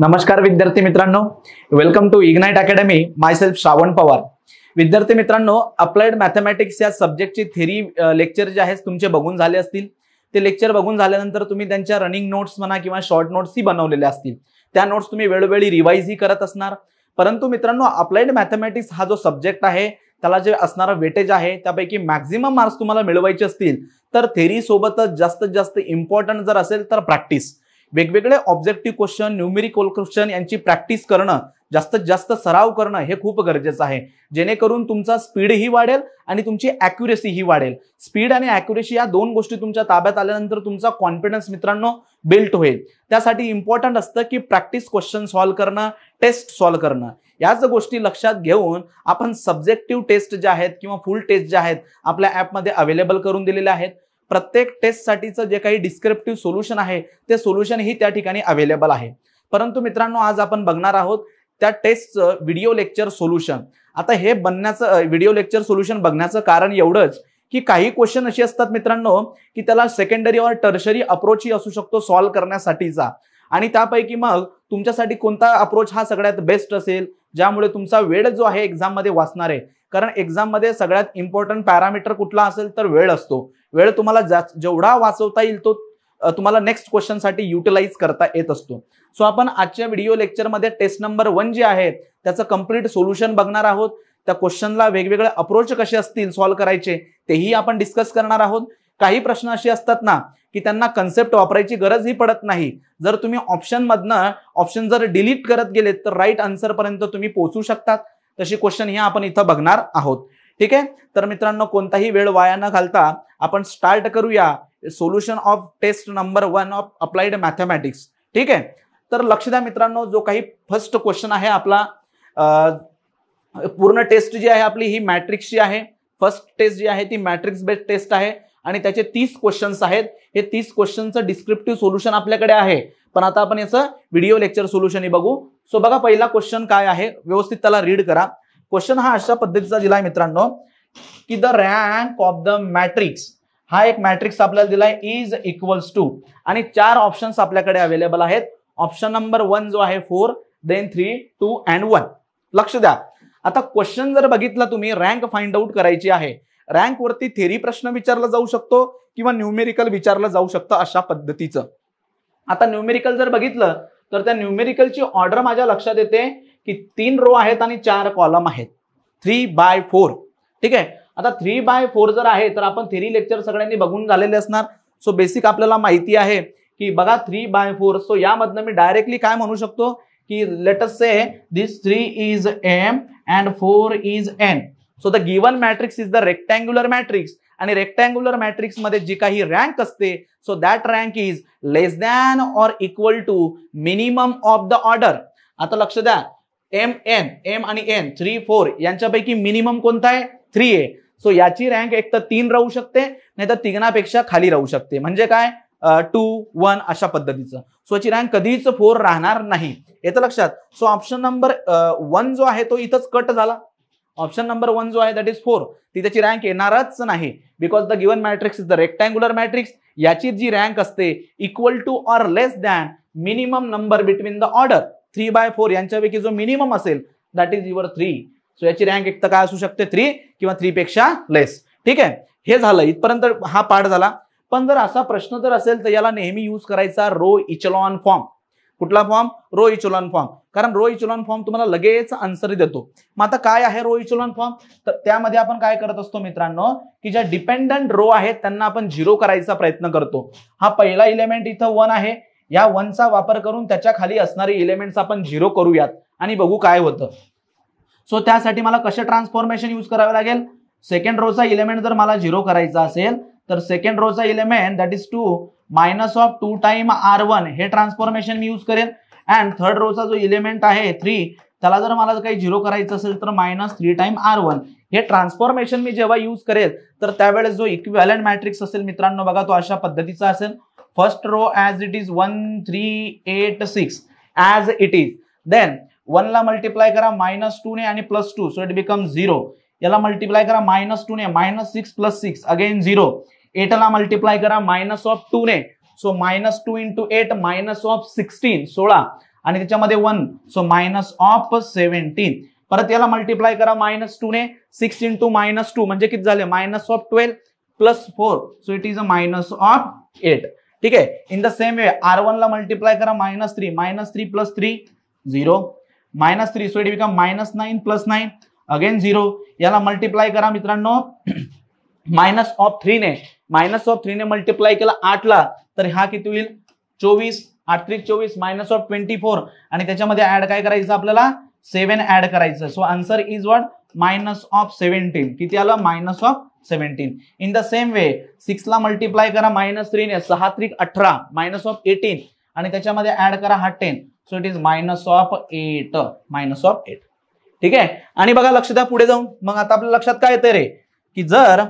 नमस्कार विद्यार्थी मित्रांनो welcome to Ignite Academy myself Shravan Pawar विद्यार्थी मित्रांनो अप्लाइड मॅथमॅटिक्स या सब्जेक्टची थेरी लेक्चर जे आहेत तुमचे बघून झाले असतील ते लेक्चर बघून झाल्यानंतर तुम्ही त्यांच्या रनिंग नोट्स म्हणा किंवा शॉर्ट नोट्सही बनवलेल्या असतील त्या नोट्स तुम्ही वेळोवेळी रिवाईजही करत असणार परंतु मित्रांनो अप्लाइड मॅथमॅटिक्स हा जो सब्जेक्ट आहे त्याला जे असणारा वेटेज आहे त्यापैकी मॅक्झिमम मार्क्स तुम्हाला मिळवायचे असतील तर सोबतच जास्तीत जास्त इम्पॉर्टंट जर असेल तर प्रॅक्टिस वेगवेगळे ऑब्जेक्टिव्ह क्वेश्चन न्यूमेरिकल क्वेश्चन यांची प्रॅक्टिस करणं जास्तीत जास्त सराव करणं हे खूप गरजेचं आहे जेणेकरून तुमचा स्पीडही वाढेल आणि तुमची ॲक्युरेसीही ही वाढेल स्पीड आणि ॲक्युरेसी या दोन गोष्टी तुमच्या ताब्यात आल्यानंतर तुमचा कॉन्फिडन्स मित्रांनो बिल्ट होईल त्यासाठी इम्पॉर्टंट असतं की प्रॅक्टिस क्वेश्चन सॉल्व्ह करणं टेस्ट सॉल्व्ह करणं याच गोष्टी लक्षात घेऊन आपण सब्जेक्टिव्ह टेस्ट ज्या आहेत किंवा फुल टेस्ट ज्या आहेत आपल्या ॲपमध्ये अवेलेबल करून दिलेल्या आहेत प्रत्येक टेस्टसाठीचं जे काही डिस्क्रिप्टिव्ह सोल्युशन आहे ते सोल्युशन ही त्या ठिकाणी अवेलेबल आहे परंतु मित्रांनो आज आपण बघणार आहोत त्या टेस्टचं व्हिडिओ लेक्चर सोल्युशन आता हे बनण्याचं व्हिडिओ लेक्चर सोल्युशन बघण्याचं कारण एवढंच की काही क्वेश्चन असे असतात मित्रांनो की त्याला सेकंडरी और टर्शरी अप्रोचही असू शकतो सॉल्व्ह करण्यासाठीचा आणि त्यापैकी मग तुमच्यासाठी कोणता अप्रोच हा सगळ्यात बेस्ट असेल ज्यामुळे तुमचा वेळ जो आहे मध्ये वाचणार आहे कारण मध्ये सगळ्यात इम्पॉर्टंट पॅरामीटर कुठला असेल तर वेळ असतो वेळ तुम्हाला जा जेवढा वाचवता येईल तो तुम्हाला नेक्स्ट क्वेश्चनसाठी युटिलाइज करता येत असतो सो आपण आजच्या व्हिडिओ लेक्चरमध्ये टेस्ट नंबर वन जे आहे त्याचं कम्प्लीट सोल्युशन बघणार आहोत त्या क्वेश्चनला वेगवेगळे अप्रोच कसे असतील सॉल्व करायचे तेही आपण डिस्कस करणार आहोत काही प्रश्न असे असतात ना की त्यांना कन्सेप्ट वापरायची गरजही पडत नाही जर तुम्ही ऑप्शनमधनं ऑप्शन जर डिलीट करत गेलेत तर राईट आन्सरपर्यंत तुम्ही पोहोचू शकतात तशी क्वेश्चन हे आपण इथं बघणार आहोत ठीक आहे तर मित्रांनो कोणताही वेळ वाया न घालता आपण स्टार्ट करूया solution of test number one of applied mathematics ठीक आहे तर लक्ष द्या मित्रांनो जो काही फर्स्ट क्वेश्चन आहे आपला पूर्ण टेस्ट जी आहे आपली ही मॅट्रिक्सची आहे फर्स्ट टेस्ट जी आहे ती मॅट्रिक्स बेस्ड टेस्ट आहे आणि त्याचे तीस क्वेश्चन्स आहेत हे तीस क्वेश्चनचं डिस्क्रिप्टिव्ह सोल्युशन आपल्याकडे आहे पण आता आपण याचं व्हिडिओ लेक्चर सोल्युशनही बघू सो बघा पहिला क्वेश्चन काय आहे व्यवस्थित त्याला रीड करा क्वेश्चन हा अशा पद्धतीचा दिलाय मित्रांनो की the rank of the matrix हा एक मॅट्रिक्स आपल्याला दिलाय इज इक्वल्स टू आणि चार ऑप्शन्स आपल्याकडे अवेलेबल आहेत ऑप्शन नंबर वन जो आहे four then three two and one लक्ष द्या आता क्वेश्चन जर बघितला तुम्ही रँक फाइंड आउट करायची आहे रँक वरती थेरी प्रश्न विचारला जाऊ शकतो किंवा न्यूमेरिकल विचारलं जाऊ शकतं अशा पद्धतीचं आता न्यूमेरिकल जर बघितलं तर त्या न्यूमेरिकलची ऑर्डर माझ्या लक्षात येते की तीन रो आहेत आणि चार कॉलम आहेत थ्री बाय फोर ठीक आहे आता थ्री बाय फोर जर आहे तर आपण थेरी लेक्चर सगळ्यांनी बघून झालेले असणार सो बेसिक आपल्याला माहिती आहे की बघा थ्री बाय फोर सो यामधनं मी डायरेक्टली काय म्हणू शकतो की let's say this three is M and four is N so the given matrix is the rectangular matrix आणि रेक्टँग्युलर मॅट्रिक्स मध्ये जी काही रँक असते so that rank is less than or equal to minimum of the order आता लक्ष द्या M N M आणि N three four यांच्यापैकी मिनिमम कोणता आहे थ्री ए सो याची रँक एक तर तीन राहू शकते नाहीतर तर खाली राहू शकते म्हणजे काय टू वन अशा पद्धतीचं सो याची रँक कधीच फोर राहणार नाही येतं लक्षात सो ऑप्शन नंबर वन जो आहे तो इथंच कट झाला ऑप्शन नंबर वन जो आहे दॅट इज फोर ती त्याची रँक येणारच नाही because the given matrix is the rectangular matrix याची जी रँक असते equal to or less than minimum number between the order three by four यांच्यापैकी जो मिनिमम असेल that is your three so याची रँक एक तर काय असू शकते थ्री किंवा पेक्षा लेस ठीक आहे हे झालं इथपर्यंत हा पाठ झाला पण जर असा प्रश्न जर असेल तर याला नेहमी यूज करायचा रो इचलॉन फॉर्म कुठला फॉर्म रो इचोलॉन फॉर्म कारण रो इचलॉन फॉर्म तुम्हाला लगेच आन्सर देतो मग आता काय आहे रो इचलॉन फॉर्म तर त्यामध्ये आपण काय करत असतो मित्रांनो की ज्या डिपेंडंट रो आहेत त्यांना आपण झिरो करायचा प्रयत्न करतो हा पहिला इलेमेंट इथं वन आहे या वनचा वापर करून त्याच्या खाली असणारे इलेमेंट्स आपण झिरो करूयात आणि बघू काय होतं सो त्यासाठी मला कसे ट्रान्सफॉर्मेशन यूज करावे लागेल सेकंड रोचा इलेमेंट जर मला झिरो करायचा असेल तर सेकंड रोचा element that is two minus of two time R one हे ट्रान्सफॉर्मेशन मी यूज करेल अँड थर्ड रोचा जो इलेमेंट आहे थ्री त्याला जर मला काही झिरो करायचं असेल तर minus three time R one हे ट्रान्सफॉर्मेशन मी जेव्हा यूज करेल तर त्यावेळेस जो इक्विव्हॅलंट मॅट्रिक्स असेल मित्रांनो बघा तो अशा पद्धतीचा असेल first row as it is 1386 as as it is 1 ला मल्टिप्लाय करा मायनस टू ने आणि plus two so it become zero याला मल्टिप्लाय करा मायनस टू ने minus six plus six again zero एटला मल्टिप्लाय करा मायनस ऑफ टू ने so minus two into eight minus of sixteen सोळा आणि त्याच्यामध्ये one so minus of seventeen परत याला मल्टिप्लाय करा मायनस टू ने सिक्स इंटू मायनस टू म्हणजे किती झाले minus of twelve plus four so it is a minus of eight ठीक आहे in the same way R ला मल्टिप्लाय करा minus three minus three plus three zero minus three so it become minus nine plus nine again zero याला multiply करा मित्रांनो minus of थ्रीने minus of थ्रीने multiply केला आठला तर हा किती होईल चोवीस आठ त्रिक चोवीस मायनस ऑफ ट्वेंटी फोर आणि त्याच्यामध्ये ऍड काय करायचं आपल्याला सेव्हन ऍड करायचं so answer is what minus of seventeen किती आलं minus of seventeen in the same way सिक्सला मल्टिप्लाय करा मायनस थ्रीने सहा त्रिक अठरा मायनस ऑफ एटीन आणि त्याच्यामध्ये ऍड करा हा ten so it is minus of eight minus of eight ठीक आहे आणि बघा लक्ष द्या पुढे जाऊन मग आता आपल्या लक्षात काय येते रे की जर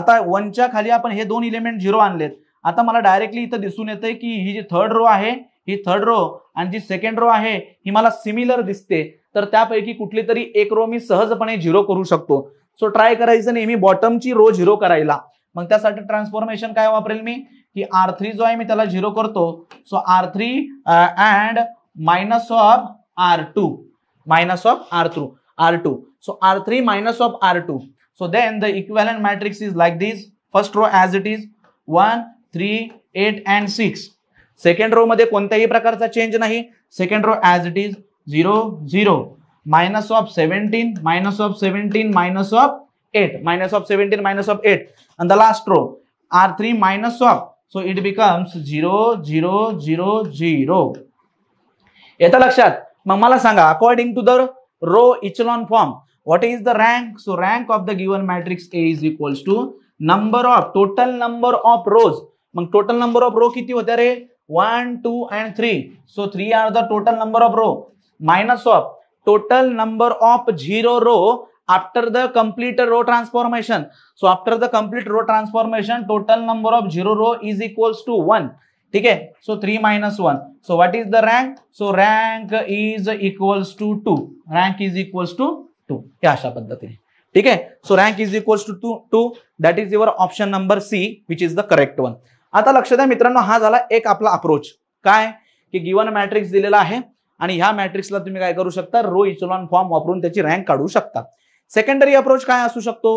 आता वनच्या खाली आपण हे दोन इलेमेंट झिरो आणलेत आता मला डायरेक्टली इथं दिसून येतंय की ही जी थर्ड रो आहे ही थर्ड रो आणि जी सेकंड रो आहे ही मला सिमिलर दिसते तर त्यापैकी कुठली तरी एक रो मी सहजपणे झिरो करू शकतो सो ट्राय करायचं नेहमी बॉटमची रो झिरो करायला मग त्यासाठी ट्रान्सफॉर्मेशन काय वापरेल मी की आर थ्री जो आहे मी त्याला झिरो करतो so R three and minus of R two minus of R through R two so R three minus of R two so then the echelon matrix is like this first row as it is one three eight and six second row मध्ये कोणत्याही प्रकारचा change नाही second row as it is zero zero minus of 17 minus of 17 minus of 8 minus of 17 minus of 8 and the last row r3 minus of so it becomes 0 0 0 0 येतं लक्षात mamala मला according to the row echelon form what is the rank so rank of the given matrix a is equals to number of total number of rows मग total number of row किती होत्या रे 1 2 and 3 so 3 are the total number of row minus of total number of zero row after the complete row transformation so after the complete row transformation total number of zero row is equals to one ठीक है so three minus one so what is the rank so rank is equals to to rank is equals to to या अशा पद्धतीने ठीक आहे so rank is equals to two to that is your option number C which is the correct one आता लक्ष द्या मित्रांनो हा झाला एक आपला अप्रोच काय की गिवन मॅट्रिक्स दिलेला आहे आणि ह्या मॅट्रिक्सला तुम्ही काय करू शकता रो इचलॉन फॉर्म वापरून त्याची रँक काढू शकता सेकंडरी अप्रोच काय असू शकतो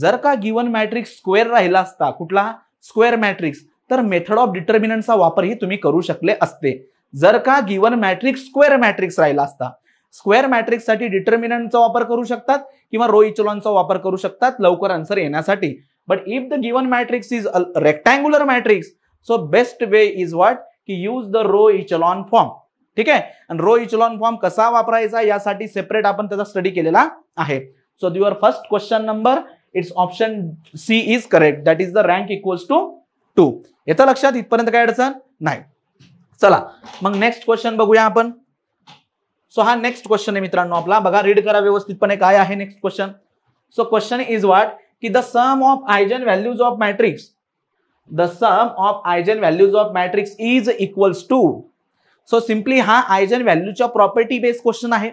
जर का गिवन मॅट्रिक्स स्क्वेअर राहिला असता कुठला स्क्वेअर मॅट्रिक्स तर मेथड ऑफ डिटर्मिनंटचा वापरही तुम्ही करू शकले असते जर का गिवन मॅट्रिक्स स्क्वेअर मॅट्रिक्स राहिला असता स्क्वेअर मॅट्रिक्ससाठी डिटर्मिनंटचा वापर करू शकतात किंवा रो इचलॉनचा वापर करू शकतात लवकर आन्सर येण्यासाठी but if the given matrix is rectangular matrix so best way is what की use the row echelon form ठीक आहे आणि रो इचलॉन फॉर्म कसा वापरायचा यासाठी सेपरेट आपण त्याचा स्टडी केलेला आहे so your first question number it's option C is correct that is the rank equals to two येतं लक्षात इथपर्यंत काय अडचण नाही चला मग नेक्स्ट क्वेश्चन बघूया आपण सो हा नेक्स्ट क्वेश्चन आहे मित्रांनो आपला बघा रीड करा व्यवस्थितपणे काय आहे next question so question is what की the sum of आयजन values of matrix the sum of आयजन values of matrix is equals to so simply हा आयजन व्हॅल्यूच्या प्रॉपर्टी बेस्ड क्वेश्चन आहे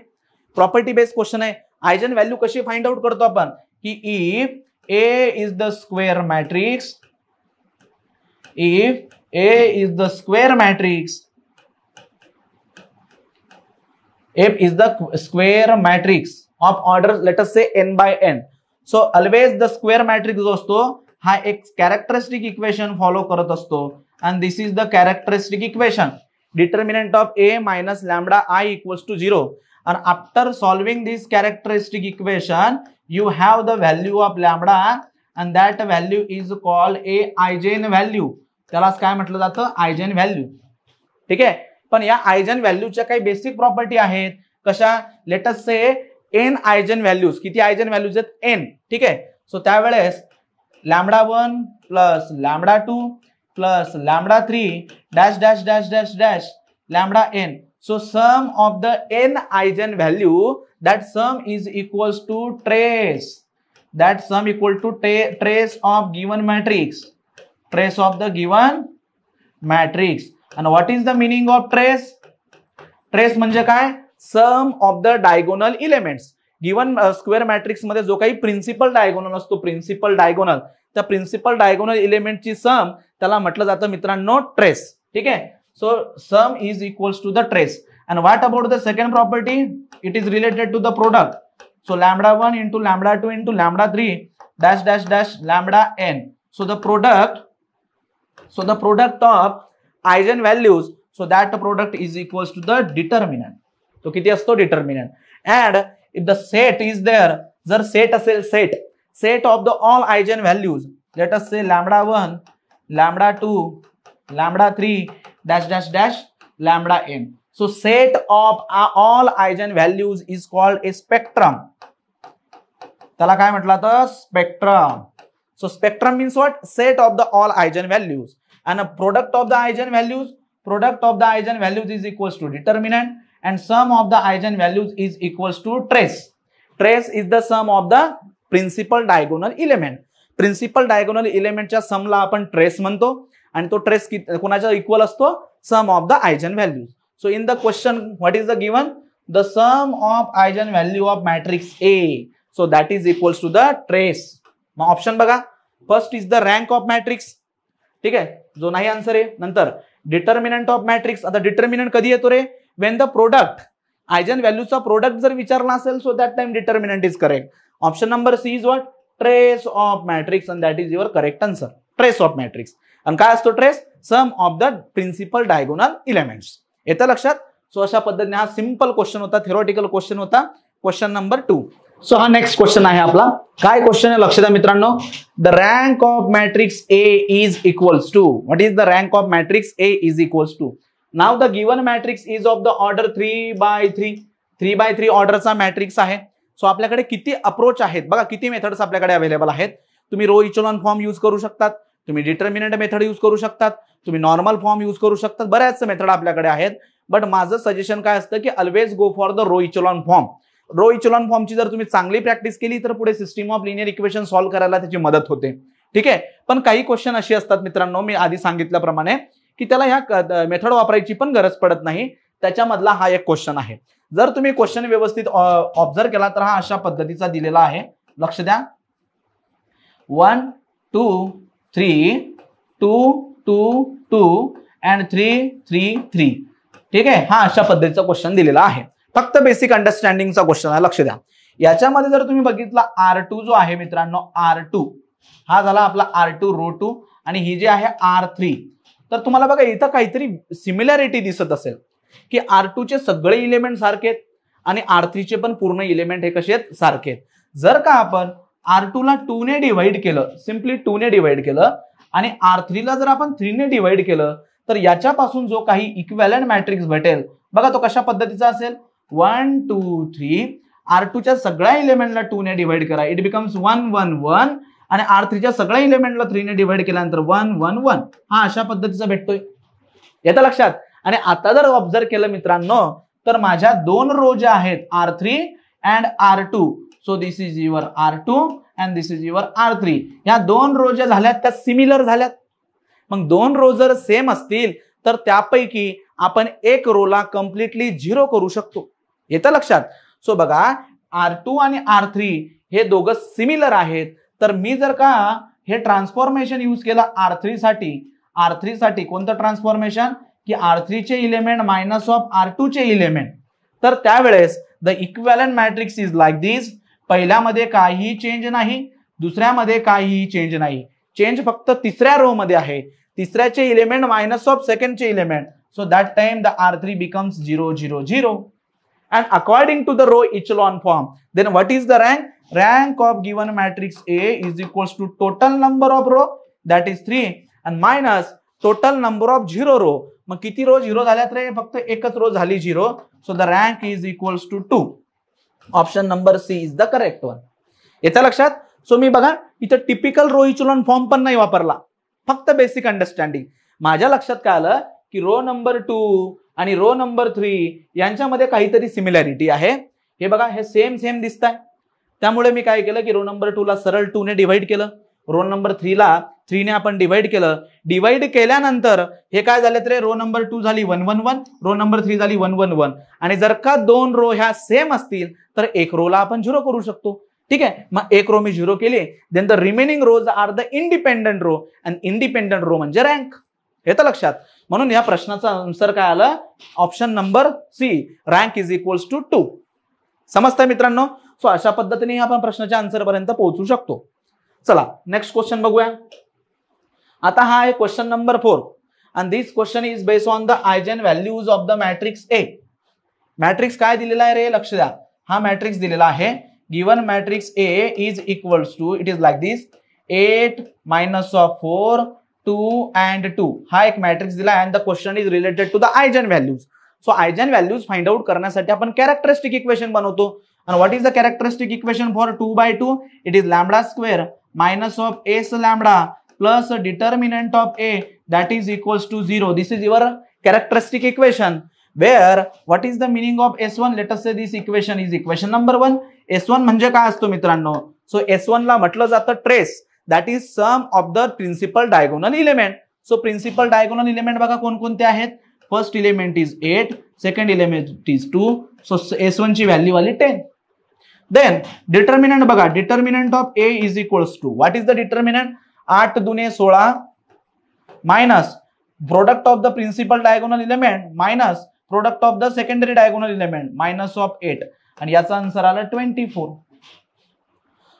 प्रॉपर्टी बेस्ड क्वेश्चन आहे eigen value कशी find out करतो आपण की if A is the square matrix. If A is the square matrix, if is the square matrix of order, let us say n by n. So always the square matrix दोस्तों हा एक characteristic equation follow करत असतो and this is the characteristic equation. Determinant of A minus lambda I equals to zero and after solving this characteristic equation you have the value of lambda and that value is called eigen value त्याला काय म्हटलं जातं आयजेन value ठीक आहे पण या आयजन व्हॅल्यूच्या काही बेसिक प्रॉपर्टी आहेत कशा let's say n eigenvalues किती आयजन व्हॅल्यूज आहेत एन ठीक आहे सो त्यावेळेस lambda one plus lambda two plus lambda 3 dash dash dash dash dash lambda n. So sum of the n eigenvalue that sum is equals to trace that sum equal to trace of given matrix trace of the given matrix and what is the meaning of trace trace trace म्हणजे काय sum of the diagonal square matrix square मॅट्रिक्समध्ये जो principal diagonal diagonal principal diagonal the principal diagonal element इलेमेंटची sum त्याला म्हटलं जातं मित्रांनो trace ठीक आहे so sum is equals to the trace and what about the second property it is related to the product so lambda one into lambda two into lambda three dash dash dash lambda n so the product so the product of आयजन eigenvalues so that product is equals to the determinant तो किती असतो determinant and if the set is there जर set असेल set set of the all eigenvalues let us say lambda one lambda 2 lambda 3 dash dash dash lambda n so set of uh, all eigenvalues is called a spectrum spectrum so spectrum means what set of the all eigenvalues and a product of the eigenvalues product of the eigenvalues is equals to determinant and sum of the eigenvalues is equals to trace trace is the sum of the principal diagonal element principal diagonal इलेमेंटच्या समला आपण trace म्हणतो आणि तो trace कोणाचा equal असतो sum of the eigenvalue so in the question what is the given the sum of eigenvalue of matrix A so that is equal to the trace मग option बघा first is the rank of matrix ठीक आहे जो नाही answer आहे नंतर determinant of matrix आता determinant कधी येतो रे वेन द प्रोडक्ट आयजन व्हॅल्यूचा प्रोडक्ट जर विचारला असेल so that time determinant is correct option number C is what trace of matrix and that is your correct answer trace of matrix आणि काय असतो trace sum of the principal diagonal elements येतं लक्षात so अशा पद्धतीने हा simple question होता theoretical question होता क्वेश्चन नंबर टू सो हा नेक्स्ट क्वेश्चन आहे आपला काय क्वेश्चन आहे लक्ष द्या मित्रांनो the rank of matrix A is equals to what is the rank of matrix A is equals to now the given matrix is of the order three by three three by three ऑर्डरचा matrix आहे so आपल्याकडे किती approach आहेत बघा किती methods आपल्याकडे available आहेत तुम्ही रो इचोलॉन फॉर्म यूज करू शकतात तुम्ही डिटर्मिनंट मेथड यूज करू शकतात तुम्ही नॉर्मल फॉर्म यूज करू शकतात बऱ्याच मेथड आपल्याकडे आहेत बट माझं सजेशन काय असतं की always go for the row echelon form row echelon फॉर्मची जर तुम्ही चांगली प्रॅक्टिस केली तर पुढे system of linear equation solve करायला त्याची मदत होते ठीक आहे पण काही क्वेश्चन असे असतात मित्रांनो मी आधी सांगितल्याप्रमाणे की त्याला ह्या मेथड वापरायची पण गरज पडत नाही त्याच्यामधला हा एक क्वेश्चन आहे जर तुम्ही क्वेश्चन व्यवस्थित ऑब्झर्व केला तर हा अशा पद्धतीचा दिलेला आहे लक्ष द्या one two three two two two and three three three ठीक आहे हा अशा पद्धतीचा क्वेश्चन दिलेला आहे फक्त बेसिक अंडरस्टँडिंगचा क्वेश्चन आहे लक्ष द्या याच्यामध्ये जर तुम्ही बघितला आर टू जो आहे मित्रांनो आर टू हा झाला आपला आर टू रो टू आणि ही जी आहे आर थ्री तर तुम्हाला बघा इथं काहीतरी सिमिलॅरिटी दिसत असेल की आर चे सगळे इलेमेंट सारखे आहेत आणि आर थ्रीचे पण पूर्ण इलेमेंट हे कसे आहेत सारखे आहेत जर का आपण आर टू ने डिव्हाइड केलं सिम्पली ने डिव्हाइड केलं आणि आर थ्रीला जर आपण ने डिव्हाइड केलं तर याच्यापासून जो काही इक्वॅलंट मॅट्रिक्स भेटेल बघा तो कशा पद्धतीचा असेल वन टू थ्री आर टूच्या सगळ्या इलेमेंटला ने डिव्हाइड करा it becomes one one one आणि आर थ्रीच्या सगळ्या इलेमेंटला ने डिव्हाइड केल्यानंतर वन वन वन हा अशा पद्धतीचा भेटतोय येतं लक्षात आणि आता जर ऑब्झर्व केलं मित्रांनो तर माझ्या दोन रो ज्या आहेत R three and R two so this is your R two and this is your R three या दोन रो ज्या झाल्यात त्या सिमिलर झाल्यात मग दोन रो जर सेम असतील तर त्यापैकी आपण एक रोला कम्प्लिटली झिरो करू शकतो येतं लक्षात सो बघा आर टू आणि आर थ्री हे दोघं सिमिलर आहेत तर मी जर का हे ट्रान्सफॉर्मेशन यूज केलं आर साठी आर साठी कोणतं ट्रान्सफॉर्मेशन की आर थ्रीचे इलेमेंट मायनस ऑफ आर चे इलेमेंट तर त्यावेळेस the echelon matrix is like this पहिल्यामध्ये काहीही चेंज नाही दुसऱ्यामध्ये काहीही चेंज नाही चेंज फक्त तिसऱ्या रो मध्ये आहे तिसऱ्याचे इलेमेंट मायनस ऑफ सेकंडचे element so that time the R three becomes zero zero zero and according to the row echelon form then what is the rank rank of given matrix A is equals to total number of row that is three and minus total number of zero row मग किती रोज zero झाल्यात रे फक्त एकच rows झाली zero so the rank is equals to two option number C is the correct one याच्या लक्षात so मी बघा इथं टिपिकल रो फॉर्म पण नाही वापरला फक्त बेसिक अंडरस्टँडिंग माझ्या लक्षात काय आलं की रो नंबर टू आणि रो नंबर थ्री यांच्यामध्ये काहीतरी सिमिलॅरिटी आहे हे बघा हे सेम सेम दिसत त्यामुळे मी काय केलं की रो नंबर ला सरळ ने डिव्हाइड केलं रो नंबर थ्रीला थ्रीने आपण डिव्हाइड केलं डिव्हाइड केल्यानंतर हे काय झालं तर रो नंबर टू झाली one one one row number three झाली वन वन वन आणि जर का दोन रो ह्या सेम असतील तर एक रोला आपण झिरो करू शकतो ठीक आहे मग एक रो मी झिरो केली then the remaining rows are the independent row and independent row म्हणजे रँक येतं लक्षात म्हणून या प्रश्नाचं आन्सर काय आलं option number C rank is equals to two समजतंय मित्रांनो सो अशा पद्धतीने आपण प्रश्नाच्या आन्सरपर्यंत पोहोचू शकतो चला नेक्स्ट क्वेश्चन बघूया आता हा आहे question number four and this question is based on the eigenvalues of the matrix A matrix काय दिलेला आहे रे लक्ष द्या हा मॅट्रिक्स दिलेला आहे given matrix A is equals to it is like this eight minus of four two and two हा एक मॅट्रिक्स दिला and the question is related to the eigenvalues so eigenvalues find out करण्यासाठी आपण characteristic equation बनवतो आणि what is the characteristic equation for two by two it is lambda square minus of s lambda plus determinant of A that is equals to 0. This is your characteristic equation where what is the meaning of S1? Let us say this equation is equation number 1. S1 म्हणजे काय असतो मित्रांनो So, s1 la matla zata trace, that is sum of the principal diagonal element. So, so principal diagonal element बघा कोणकोणते आहेत first element is eight second element is two so S s1 chi value आली ten then determinant बघा determinant of A is equals to what is the determinant आठ दुने सोळा minus product of the principal diagonal element minus product of the secondary diagonal element minus of eight आणि याचा आन्सर आला twenty four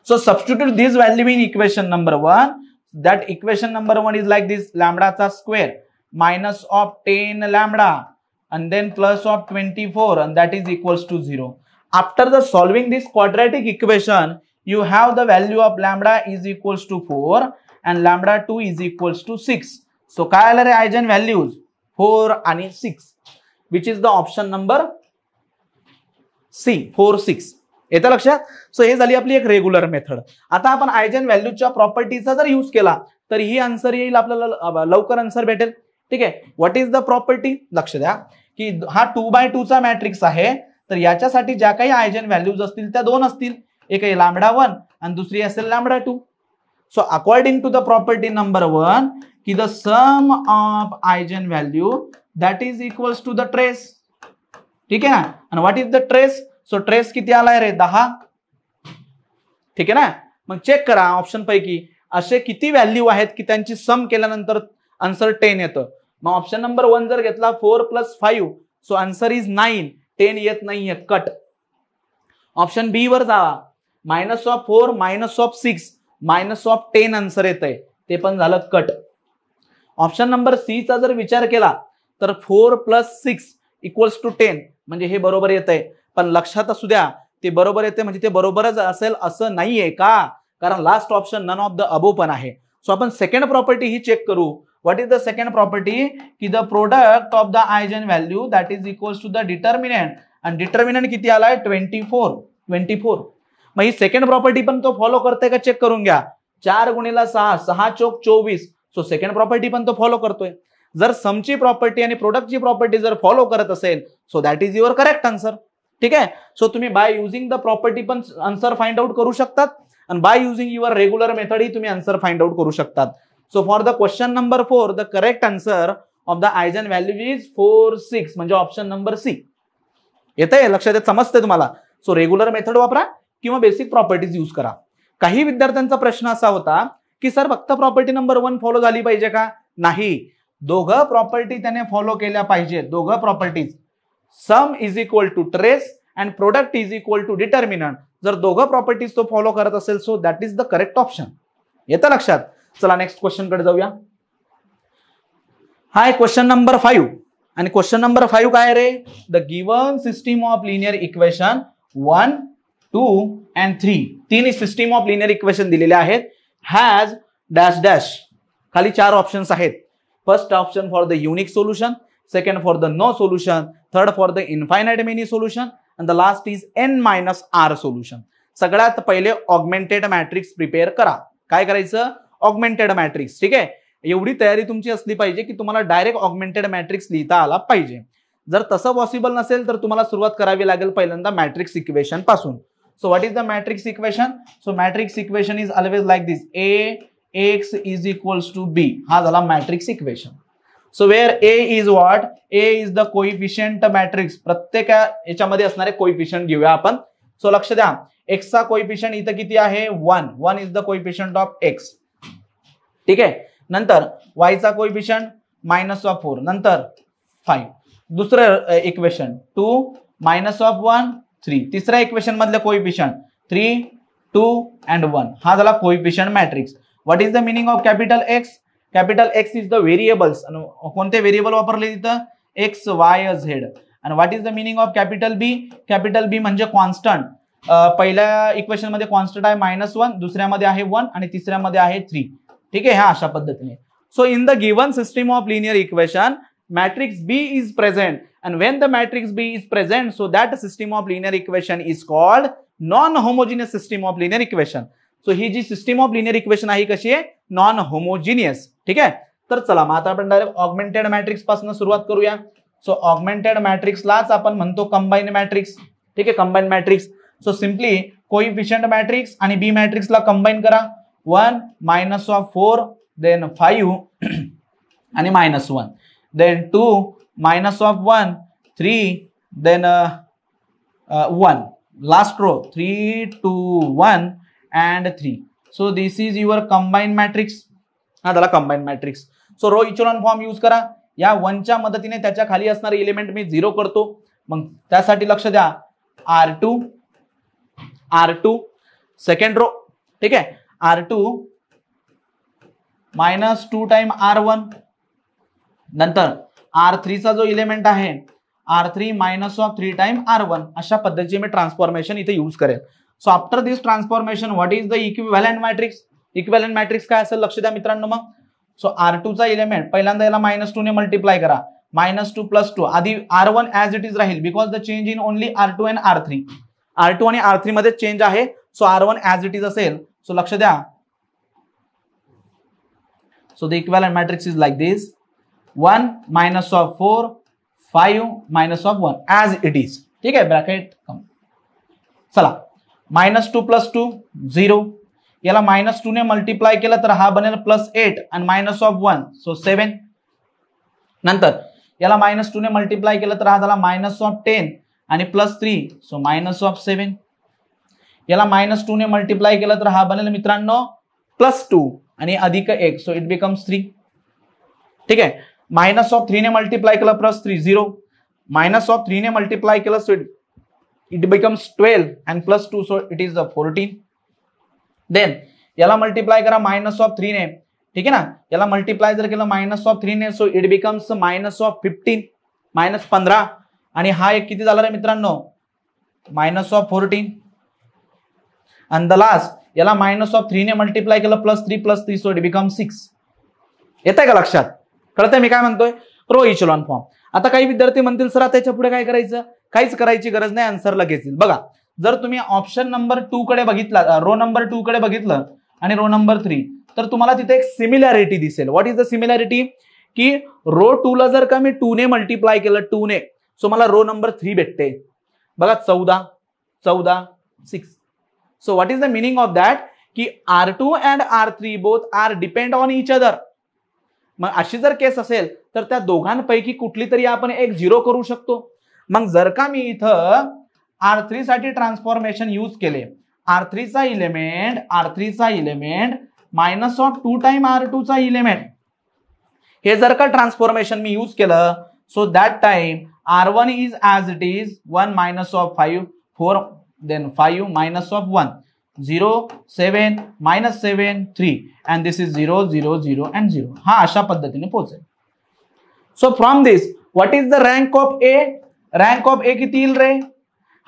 so substitute this value in equation number one that equation number one is like this लॅमडाचा square minus of ten lambda then plus of twenty four and that is equals to 0. After the solving this quadratic equation you have the value of lambda इज equals to 4 and lambda 2 इज equals to 6. So काय आलं रे eigenvalues 4 आणि 6 which is the option number C 4 6 येतं लक्षात so हे झाली आपली एक रेग्युलर मेथड आता आपण आयजन व्हॅल्यूच्या प्रॉपर्टीचा जर यूज केला तर ही आन्सर येईल आपल्याला लवकर आन्सर भेटेल ठीक आहे व्हॉट इज द प्रॉपर्टी लक्ष द्या की हा टू बाय चा मॅट्रिक्स आहे तर याच्यासाठी ज्या काही आयजन व्हॅल्यूज असतील त्या दोन असतील एक आहे लांबडा वन आणि दुसरी असेल lambda two so according to the property number one की the sum of eigenvalue that is equals to the trace ठीक आहे ना आणि what is the trace so trace किती आलाय रे दहा ठीक आहे ना मग चेक करा ऑप्शन पैकी असे किती व्हॅल्यू आहेत की त्यांची सम केल्यानंतर आन्सर टेन येतं मग ऑप्शन नंबर वन जर घेतला four plus five so answer is nine ten येत नाहीये कट ऑप्शन बी वर जावा minus of four minus of six minus of ten answer येत आहे ते पण झालं कट ऑप्शन नंबर सी चा जर विचार केला तर four plus six equals to ten म्हणजे हे बरोबर येत आहे पण लक्षात असू द्या ते बरोबर येते म्हणजे ते बरोबरच असेल असं नाहीये का कारण last option none of the above पण आहे सो आपण सेकंड प्रॉपर्टी ही चेक करू what is the second property की the product of the eigenvalue that is equals to the determinant आणि डिटर्मिनंट किती आलाय ट्वेंटी फोर ट्वेंटी फोर मग ही सेकंड प्रॉपर्टी पण तो फॉलो करतोय का चेक करून घ्या चार गुणीला सहा सहा चोक चोवीस सो सेकंड प्रॉपर्टी पण तो फॉलो करतोय जर समची प्रॉपर्टी आणि प्रोडक्टची प्रॉपर्टी जर फॉलो करत असेल so that is your correct answer ठीक आहे सो तुम्ही बाय युझिंग द प्रॉपर्टी पण आन्सर फाइंड आउट करू शकतात आणि by using your regular method ही तुम्ही आन्सर फाइंड आउट करू शकतात so for the question number four the correct answer of the आयजन value is four six म्हणजे ऑप्शन नंबर सी आहे लक्षात येत समजतंय तुम्हाला सो रेग्युलर मेथड वापरा किंवा बेसिक प्रॉपर्टीज यूज करा काही विद्यार्थ्यांचा प्रश्न असा होता की सर फक्त प्रॉपर्टी नंबर वन फॉलो झाली पाहिजे का नाही दोघं प्रॉपर्टी त्याने फॉलो केल्या पाहिजे दोघं properties sum is equal to trace and product is equal to determinant जर दोघं प्रॉपर्टीज तो फॉलो करत असेल so that is the correct option येतं लक्षात चला नेक्स्ट क्वेश्चन कडे जाऊया हाय क्वेश्चन नंबर फाईव्ह आणि क्वेश्चन नंबर फाईव्ह काय रे the given system of linear equation one two and three तीन सिस्टीम ऑफ लिनियर इक्वेशन दिलेले आहेत हॅज डॅश डॅश खाली चार ऑप्शन्स आहेत first option for the unique solution second for the no solution third for the infinite many solution and the last is N minus R solution सगळ्यात पहिले augmented matrix prepare करा काय करायचं augmented matrix ठीक आहे एवढी तयारी तुमची असली पाहिजे की तुम्हाला डायरेक्ट ऑगमेंटेड मॅट्रिक्स लिहिता आला पाहिजे जर तसं पॉसिबल नसेल तर तुम्हाला सुरुवात करावी लागेल पहिल्यांदा मॅट्रिक्स इक्वेशन पासून so what is the matrix equation so matrix equation is always like this A X is equals to B हा झाला matrix equation so where A is what A is the coefficient matrix प्रत्येक याच्यामध्ये असणारे coefficient घेऊया आपण so लक्ष द्या एक्सचा कोइफिशियंट इथं किती आहे one one is the coefficient of X ठीक आहे नंतर वायचा कोइफिशियन मायनस ऑफ फोर नंतर फाईव्ह दुसरं equation two minus of one three तिसऱ्या इक्वेशन मधलं coefficient three two and one हा झाला coefficient matrix what is the meaning of capital X capital X is the variables कोणते variable वापरले तिथं X Y Z आणि what is the meaning of capital B capital B म्हणजे constant पहिल्या इक्वेशनमध्ये constant आहे मायनस वन दुसऱ्यामध्ये आहे वन आणि तिसऱ्यामध्ये आहे थ्री ठीक आहे ह्या अशा पद्धतीने so in the given system of linear equation matrix B is present and when the matrix B is present so that system of linear equation is called non homogeneous system of linear equation so ही जी system of linear equation आहे कशी आहे non homogeneous ठीक आहे तर चला मग आता आपण डायरेक्ट ऑगमेंटेड मॅट्रिक्स पासून सुरुवात करूया सो ऑगमेंटेड मॅट्रिक्सलाच आपण म्हणतो कंबाईन मॅट्रिक्स ठीक आहे combine matrix so simply coefficient matrix आणि बी मॅट्रिक्सला कंबाईन करा one minus of four then five आणि minus one then two minus of one three then one last row three two one and three so this is your combine matrix हा त्याला combine matrix so row इच form use करा या वनच्या मदतीने त्याच्या खाली असणारे एलिमेंट मी झिरो करतो मग त्यासाठी लक्ष द्या R two R two second row ठीक आहे R two minus two time R one नंतर आर थ्रीचा जो इलेमेंट आहे R three minus of three time R one अशा पद्धतीने मी ट्रान्सफॉर्मेशन इथे यूज करेल so after this transformation what is the equivalent matrix equivalent matrix काय असेल लक्ष द्या मित्रांनो मग सो आर चा इलेमेंट पहिल्यांदा याला मायनस टू ने मल्टिप्लाय करा मायनस टू प्लस टू आधी R one as it is राहील because the change in only R two and R three R two आणि आर थ्री मध्ये चेंज आहे so R one as it is असेल so लक्ष द्या so the equivalent matrix is like this one minus of four five minus of one as it is ठीक आहे bracket चला minus two plus two zero याला minus two ने multiply केलं तर हा बनेल प्लस एट आणि minus of one so seven नंतर याला मायनस टू ने मल्टिप्लाय केलं तर हा झाला मायनस ऑफ टेन आणि plus three so minus of seven याला मायनस टू ने मल्टिप्लाय केलं तर हा बनेल मित्रांनो प्लस टू आणि अधिक एक सो इट बिकम्स थ्री ठीक आहे मायनस ऑफ थ्रीने मल्टिप्लाय केला plus three zero minus of थ्रीने मल्टिप्लाय केलं so it becomes twelve and plus two so it is fourteen then याला मल्टिप्लाय करा मायनस ऑफ थ्रीने ठीक आहे ना याला मल्टिप्लाय जर केलं मायनस ऑफ थ्रीने so it becomes minus of fifteen minus पंधरा आणि हा एक किती झाला रे मित्रांनो minus of fourteen and the last याला मायनस ऑफ ने मल्टिप्लाय केलं plus three plus three so it become six येत आहे का लक्षात कळतंय मी काय म्हणतोय रो इचलॉन फॉर्म आता काही विद्यार्थी म्हणतील सर त्याच्या पुढे काय करायचं काहीच करायची गरज नाही आन्सर लगेच येईल बघा जर तुम्ही ऑप्शन नंबर टू कडे बघितला रो नंबर टू कडे बघितलं आणि रो नंबर थ्री तर तुम्हाला तिथे एक सिमिलॅरिटी दिसेल व्हॉट इज द सिमिलॅरिटी की रो टूला जर का मी ने मल्टिप्लाय केलं टू ने सो मला रो नंबर थ्री भेटते बघा चौदा चौदा six so what is the meaning of that? की R two and R three both are depend on each other मग अशी जर केस असेल तर त्या दोघांपैकी कुठली तरी आपण एक झिरो करू शकतो मग जर का मी इथं आर थ्री साठी ट्रान्सफॉर्मेशन यूज केले आर थ्रीचा इलेमेंट आर थ्रीचा element minus of two time R चा इलेमेंट हे जर का ट्रान्सफॉर्मेशन मी यूज केलं so that time R one is as it is one minus of five four then 5 minus of 1 0 7 minus 7 3 and this is 0 0 0 and 0 हा अशा पद्धतीने पोहोचेल so from this what is the rank of A rank of A किती येईल रे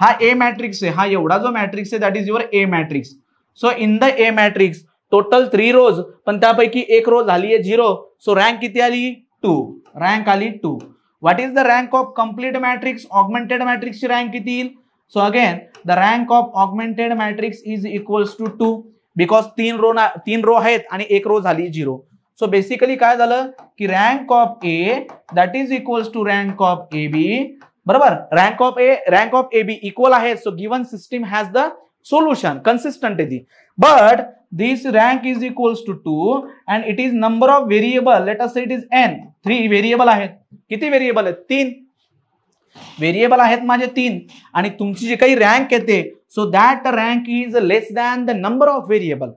हा A matrix आहे हा एवढा जो मॅट्रिक्स आहे that is your A matrix so in the A matrix total three rows पण त्यापैकी एक रोज आली आहे झिरो सो रँक किती आली टू रँक आली two what is the rank of complete matrix augmented मॅट्रिक्सची रँक किती येईल so again the rank of augmented matrix is equals to two because तीन रो ना तीन रो आहेत आणि एक रो झाली झिरो सो बेसिकली काय झालं की rank of A that is equals to rank of A B बरोबर rank of A rank of A B equal आहे so given system has the solution consistent आहे but this rank is equals to two and it is number of variable let us it is N three variable आहेत किती variable आहेत तीन variable आहेत माझे तीन आणि तुमची जी काही रँक येते so that rank is less than the number of variable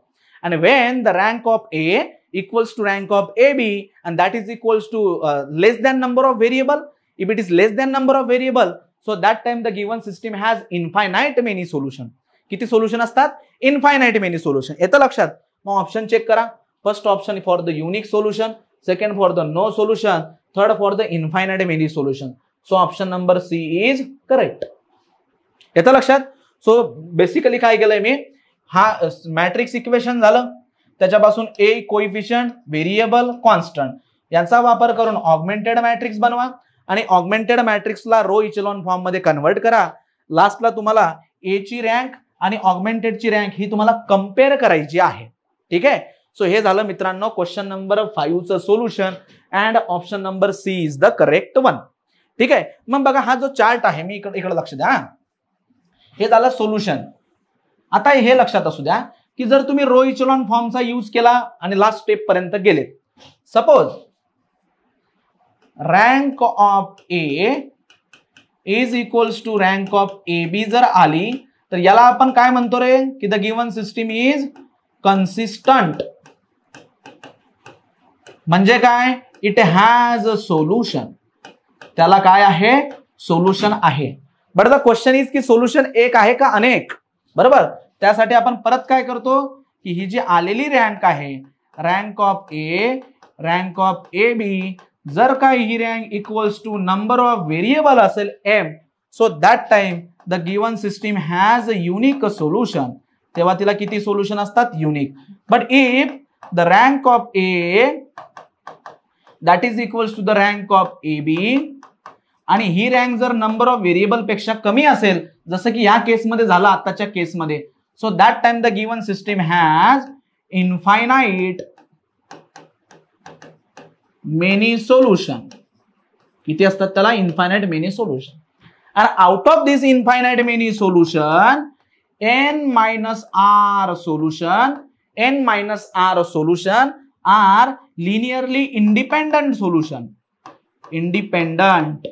and when the rank of A equals to rank of A B and that is equals to less than number of variable if it is less than number of variable so that time the given system has infinite many solution किती solution असतात infinite many solution येतं लक्षात मग option check करा first option for the unique solution second for the no solution third for the infinite many solution so option number C is correct येतं लक्षात so basically काय केलंय मी हा मॅट्रिक्स इक्वेशन झालं त्याच्यापासून ए कोइफिशियंट व्हेरिएबल कॉन्स्टंट यांचा वापर करून ऑगमेंटेड मॅट्रिक्स बनवा आणि ऑगमेंटेड मॅट्रिक्सला रो इचलॉन फॉर्म मध्ये कन्वर्ट करा लास्टला तुम्हाला ए ची रँक आणि ऑगमेंटेडची रँक ही तुम्हाला कम्पेअर करायची आहे ठीक आहे सो हे झालं मित्रांनो क्वेश्चन नंबर फाईव्हचं solution and option number C is the correct one ठीक आहे मग बघा हा जो चार्ट आहे मी इकडे इकडे लक्ष द्या हे झालं सोल्युशन आता हे लक्षात असू द्या की जर तुम्ही रो इचलॉन फॉर्मचा यूज केला आणि लास्ट स्टेप पर्यंत गेले suppose rank of A is equals to rank of A B जर आली तर याला आपण काय म्हणतो रे की the given system is consistent म्हणजे काय इट हॅज अ सोल्युशन त्याला काय आहे सोल्युशन आहे बरं द क्वेश्चन इज की सोल्युशन एक आहे का अनेक बरोबर त्यासाठी आपण परत काय करतो की ही जी आलेली रँक आहे rank of A rank of A B जर का ही rank equals to number of variable असेल M so that time the given system has a unique solution तेव्हा तिला किती सोल्युशन असतात unique but if the rank of A that is equals to the rank of A B आणि ही rank जर number of variable पेक्षा कमी असेल जसं की या केसमध्ये झालं आताच्या केसमध्ये so that time the given system has infinite many solution किती असतात त्याला infinite many solution are out of this infinite many solution N minus R solution N minus R solution are linearly independent solution independent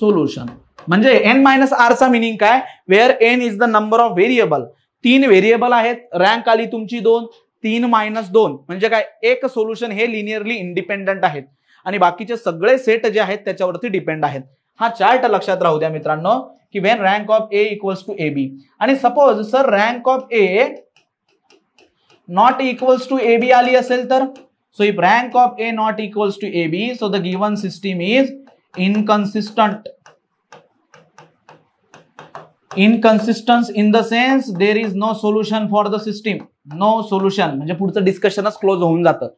solution म्हणजे N minus R चा meaning काय where N is the number of variable तीन variable आहेत rank आली तुमची दोन तीन minus दोन म्हणजे काय एक सोल्युशन हे लिनियरली इंडिपेंडंट आहेत आणि बाकीचे सगळे सेट जे आहेत त्याच्यावरती डिपेंड आहेत हा चार्ट लक्षात राहू द्या मित्रांनो की when rank of A equals to A B आणि suppose sir rank of A not equals to A B आली असेल तर so if rank of A not equals to A B so the given system is inconsistent inconsistence in the sense there is no solution for the system no solution म्हणजे पुढचं डिस्कशनच close होऊन जातं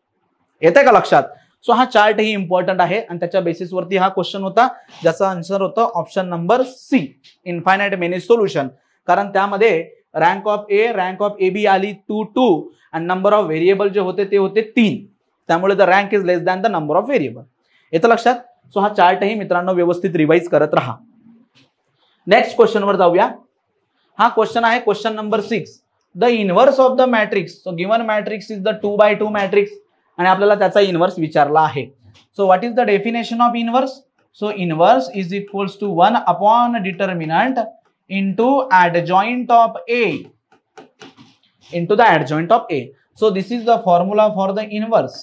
येतंय का लक्षात सो हा chart ही important आहे आणि त्याच्या बेसिसवरती हा क्वेश्चन होता ज्याचा आन्सर होतं option number C infinite many solution कारण त्यामध्ये rank of A rank of A B आली टू टू आणि नंबर ऑफ व्हेरिएबल जे होते ते होते तीन त्यामुळे the rank is less than the number of variable येतं लक्षात सो हा चार्टही मित्रांनो व्यवस्थित रिवाईज करत राहा नेक्स्ट क्वेश्चनवर जाऊया हा क्वेश्चन आहे question number six the inverse of the matrix so given matrix is the two by two matrix आणि आपल्याला त्याचा इन्व्हर्स विचारला आहे so what is the definition of inverse so inverse is equals to one upon determinant into of A into the adjoint of A so this is the formula for the inverse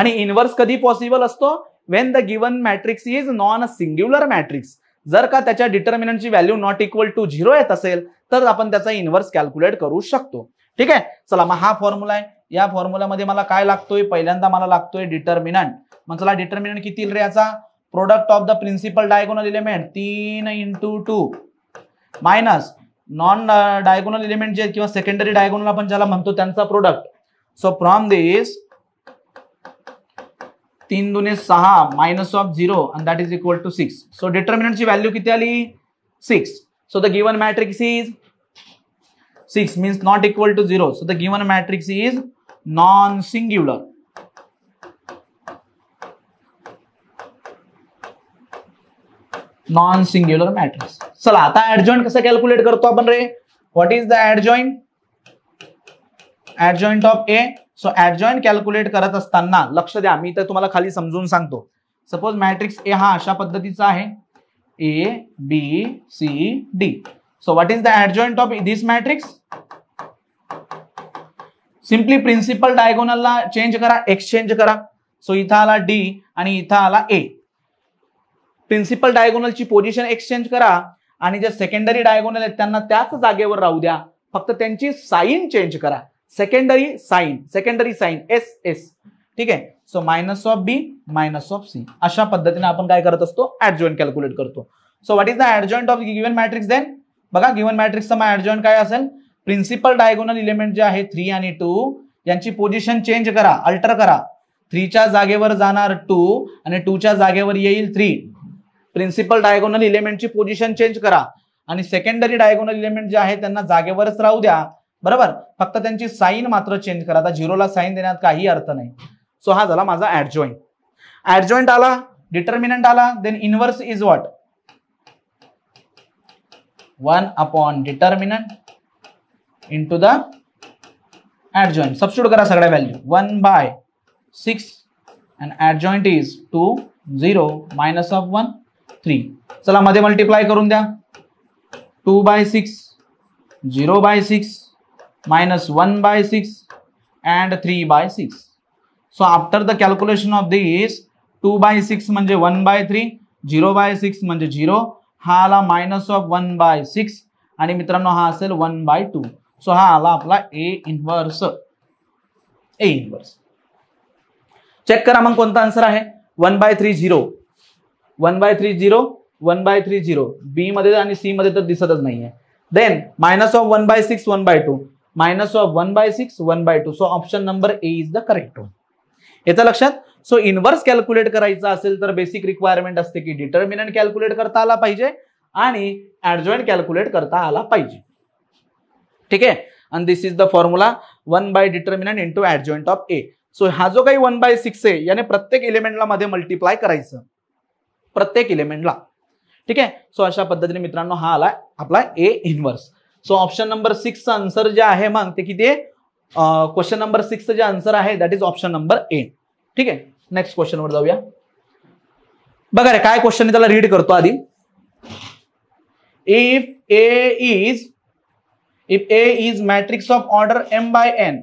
आणि inverse कधी possible असतो when the given matrix is non singular matrix जर का त्याच्या डिटर्मिनंटची value not equal to zero येत असेल तर आपण त्याचा इन्व्हर्स कॅल्क्युलेट करू शकतो ठीक आहे चला मग हा फॉर्म्युला आहे या फॉर्म्युलामध्ये मला काय लागतोय पहिल्यांदा मला लागतोय डिटर्मिनंट मग चला डिटर्मिनंट किती रे याचा product of the principal diagonal element तीन into two minus non diagonal element जे किंवा सेकंडरी डायगोनल आपण ज्याला म्हणतो त्यांचा प्रोडक्ट सो फ्रॉम दिस तीन दुने सहा minus of zero and that is equal to six so डिटर्मिनंटची व्हॅल्यू किती आली six so the given matrix is six means not equal to zero so the given matrix is non singular non singular matrix चला आता adjoint कसं calculate करतो आपण रे what is the adjoint adjoint of A so adjoint calculate करत असताना लक्ष द्या मी तर तुम्हाला खाली समजून सांगतो सपोज मॅट्रिक्स ए हा अशा पद्धतीचा आहे A B C D so what is the adjoint of this matrix simply principal डायगोनलला चेंज करा एक्सचेंज करा सो इथं आला डी आणि इथं आला ए प्रिन्सिपल डायगोनलची पोझिशन एक्सचेंज करा आणि जे सेकंडरी डायगोनल आहेत त्यांना त्याच जागेवर राहू द्या फक्त त्यांची साईन चेंज करा secondary sign secondary sign S S ठीक आहे so minus of B minus of C अशा पद्धतीने आपण काय करत असतो ऍडजॉइंट कॅल्क्युलेट करतो so what is the adjoint of given matrix then बघा गिव्हन मॅट्रिक्सचा मग ऍडजॉइंट काय असेल प्रिन्सिपल डायगोनल इलिमेंट जे आहे थ्री आणि टू यांची पोझिशन चेंज करा अल्टर करा थ्रीच्या जागेवर जाणार टू आणि च्या जागेवर येईल थ्री प्रिन्सिपल डायगोनल इलिमेंटची पोझिशन चेंज करा आणि सेकंडरी डायगोनल इलिमेंट जे आहे त्यांना जागेवरच राहू द्या बरोबर फक्त त्यांची साईन मात्र चेंज करा आता झिरोला साईन देण्यात काही अर्थ नाही सो हा झाला माझा ऍडजॉईन ऍडजॉईंट आला डिटर्मिनंट आला then inverse is what one upon determinant to the adjoint substitute करा सगळ्या value one by six and adjoint is two zero minus of one three चला मध्ये मल्टिप्लाय करून द्या two by six zero by six minus 1 by 6 and 3 by 6. So after the calculation of these two by six म्हणजे one by three zero by six म्हणजे zero हा आला minus of one by six आणि मित्रांनो हा असेल one by two so हा आला आपला A inverse A inverse check करा मग कोणता आन्सर आहे one by three zero one by three zero one by three zero B मध्ये आणि सी मध्ये तर दिसतच नाहीये then minus of one by six one by two minus of one by six one by two so option number A is the correct one याचा लक्षात so inverse calculate करायचा असेल तर बेसिक रिक्वायरमेंट असते की डिटर्मिनंट कॅल्क्युलेट करता आला पाहिजे आणि ऍडजॉइंट कॅल्क्युलेट करता आला पाहिजे ठीक आहे आणि this is the formula one by determinant into adjoint of A so हा जो काही वन बाय सिक्स आहे याने प्रत्येक इलेमेंटला मध्ये मल्टिप्लाय करायचं प्रत्येक इलेमेंटला ठीक आहे सो अशा पद्धतीने मित्रांनो हा आला आपला A inverse so option number सिक्सचं आन्सर जे आहे मग ते किती क्वेश्चन नंबर सिक्सचं जे आन्सर आहे that is option number A ठीक आहे नेक्स्ट क्वेश्चनवर जाऊया बघा रे काय क्वेश्चन त्याला रीड करतो आधी if A is if A is matrix of order M by N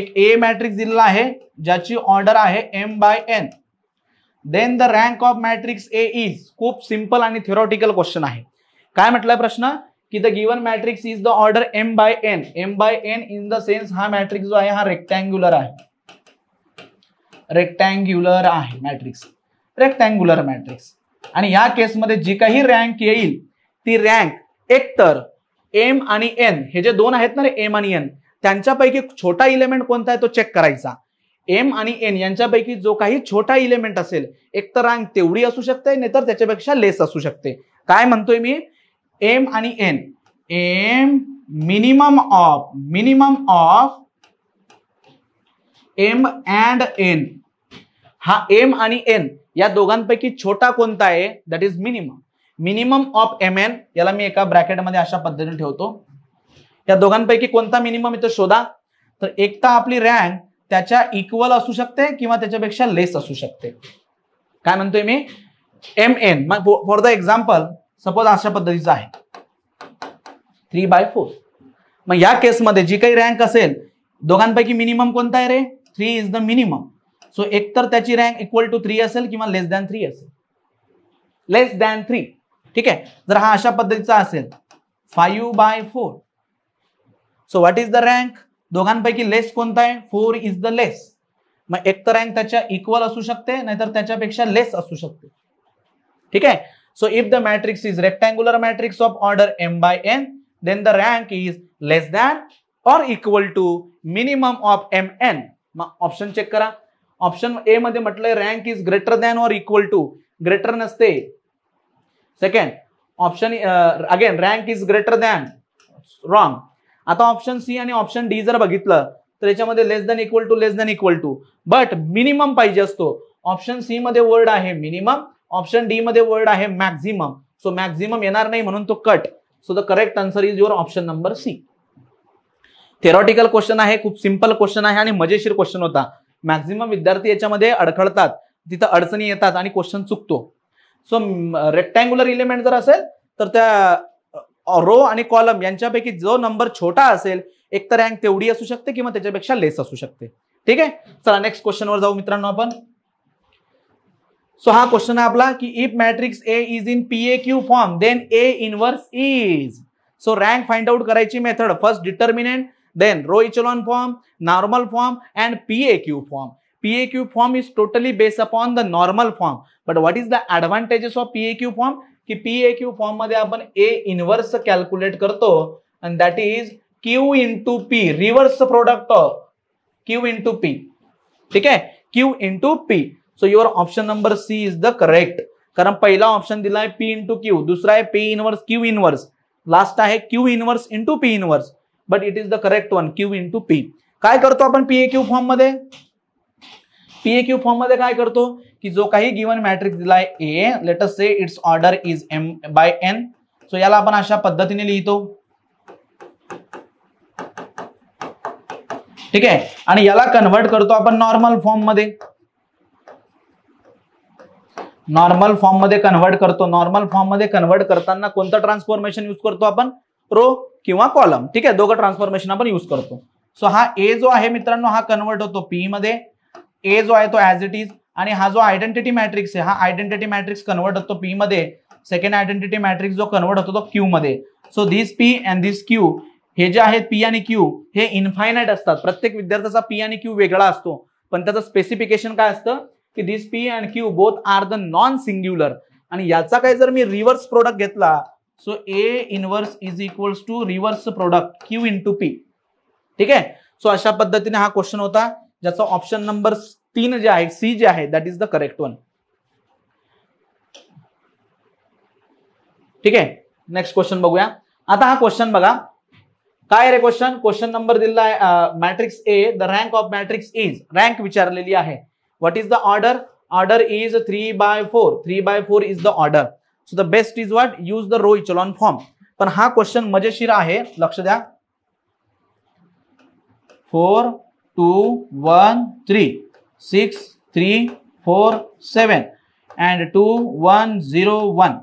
एक ए मॅट्रिक्स दिलेला आहे ज्याची ऑर्डर आहे M by N then the rank of matrix A is खूप सिम्पल आणि थिओरॉटिकल क्वेश्चन आहे काय म्हटलंय प्रश्न की the given matrix is the order M by N M by N in the sense हा मॅट्रिक्स जो आहे हा रेक्टँग्युलर आहे रेक्टँग्युलर आहे मॅट्रिक्स रेक्टँग्युलर मॅट्रिक्स आणि या केसमध्ये जी काही रँक येईल ती रँक एकतर एम आणि एन हे जे दोन आहेत ना रे एम आणि एन त्यांच्यापैकी छोटा इलेमेंट कोणता आहे तो चेक करायचा एम आणि एन यांच्यापैकी जो काही छोटा इलेमेंट असेल एक तर रँक तेवढी असू शकते नाहीतर त्याच्यापेक्षा लेस असू शकते काय म्हणतोय मी एम आणि N M minimum of minimum of M and N हा एम आणि एन या दोघांपैकी छोटा कोणता आहे that is minimum minimum of M N याला मी एका ब्रॅकेटमध्ये अशा पद्धतीने ठेवतो या दोघांपैकी कोणता मिनिमम इथं शोधा तर एकता आपली रँक त्याच्या इक्वल असू शकते किंवा त्याच्यापेक्षा लेस असू शकते काय म्हणतोय मी M N for the example suppose अशा पद्धतीचा आहे थ्री बाय फोर मग या केसमध्ये जी काही रँक असेल दोघांपैकी मिनिमम कोणता आहे रे three is the minimum so एकतर त्याची रँक इक्वल टू थ्री असेल किंवा लेस दॅन थ्री असेल लेस दॅन थ्री ठीक आहे जर हा अशा पद्धतीचा असेल five by four so what is the rank दोघांपैकी लेस कोणता आहे फोर इज द लेस मग एक तर रँक त्याच्या इक्वल असू शकते नाहीतर त्याच्यापेक्षा लेस असू शकते ठीक आहे so if the matrix is rectangular matrix of order m by n, then rank is less than or equal to minimum of M mn. Option check करा ऑप्शन ए मध्ये म्हटलंय rank is greater than or equal to greater नसते second option again rank is greater than wrong आता option C आणि option D जर बघितलं तर याच्यामध्ये less than equal to less than equal to but minimum पाहिजे असतो ऑप्शन सी मध्ये वर्ड आहे मिनिमम ऑप्शन डी मध्ये वर्ड आहे मॅक्झिमम सो मॅक्झिमम येणार नाही म्हणून तो cut so the correct answer is your option number C theoretical question आहे खूप सिम्पल क्वेश्चन आहे आणि मजेशीर क्वेश्चन होता मॅक्झिमम विद्यार्थी याच्यामध्ये अडखळतात तिथं अडचणी येतात आणि क्वेश्चन चुकतो सो रेक्टँग्युलर इलिमेंट जर असेल तर त्या रो आणि कॉलम यांच्यापैकी जो नंबर छोटा असेल एक तर रँक तेवढी असू शकते किंवा त्याच्यापेक्षा लेस असू शकते ठीक आहे चला नेक्स्ट क्वेश्चनवर जाऊ मित्रांनो आपण सो हा क्वेश्चन आहे आपला की if matrix A is in P A Q form then A inverse is so rank find out करायची method first determinant then row echelon form normal form and P A Q form P A Q form is totally based upon the normal form but what is the advantages of P A Q form की P A Q form मध्ये आपण A inverse calculate करतो and that is Q to P reverse product of Q to P ठीक आहे Q to P so your option number C is the correct कारण पहिला option दिलाय P into Q दुसरा आहे P inverse Q inverse last आहे Q inverse into P inverse but it is the correct one Q into P काय करतो आपण P A Q form मध्ये पीए क्यू फॉर्म मध्ये काय करतो की जो काही गिवन मॅट्रिक्स दिलाय आहे A let's say its order is M by N so याला आपण अशा पद्धतीने लिहितो ठीक आहे आणि याला कन्व्हर्ट करतो आपण नॉर्मल फॉर्म मध्ये नॉर्मल फॉर्म मध्ये कन्वर्ट करतो नॉर्मल फॉर्म मध्ये कन्वर्ट करताना कोणतं ट्रान्सफॉर्मेशन यूज करतो आपण रो किंवा कॉलम ठीक आहे दोघं ट्रान्सफॉर्मेशन आपण यूज करतो सो हा ए जो आहे मित्रांनो हा कन्वर्ट होतो पी मध्ये ए जो आहे तो ऍज इट इज आणि हा जो आयडेंटिटी मॅट्रिक्स आहे हा आयडेंटिटी मॅट्रिक्स कन्वर्ट होतो पी मध्ये सेकंड आयडेंटिटी मॅट्रिक्स जो कन्वर्ट होतो तो क्यू मध्ये so this P and this Q हे जे आहेत पी आणि क्यू हे इन्फायनाईट असतात प्रत्येक विद्यार्थ्याचा पी आणि क्यू वेगळा असतो पण त्याचं स्पेसिफिकेशन काय असतं की this P and Q both are the non singular आणि याचा काय जर मी रिव्हर्स प्रोडक्ट घेतला so A inverse is equals to reverse product Q into P ठीक आहे सो अशा पद्धतीने हा क्वेश्चन होता ज्याचा ऑप्शन नंबर तीन जे आहे सी जे आहे that is the correct one ठीक आहे नेक्स्ट क्वेश्चन बघूया आता हा क्वेश्चन बघा काय रे क्वेश्चन क्वेश्चन नंबर दिलेला आहे matrix A the rank of matrix is rank विचारलेली आहे what is the order order is 3 by 4 3 by 4 is the order so the best is what use the row echelon form पण हा क्वेश्चन मजेशीर आहे लक्ष द्या four two one three six three four seven and two one zero one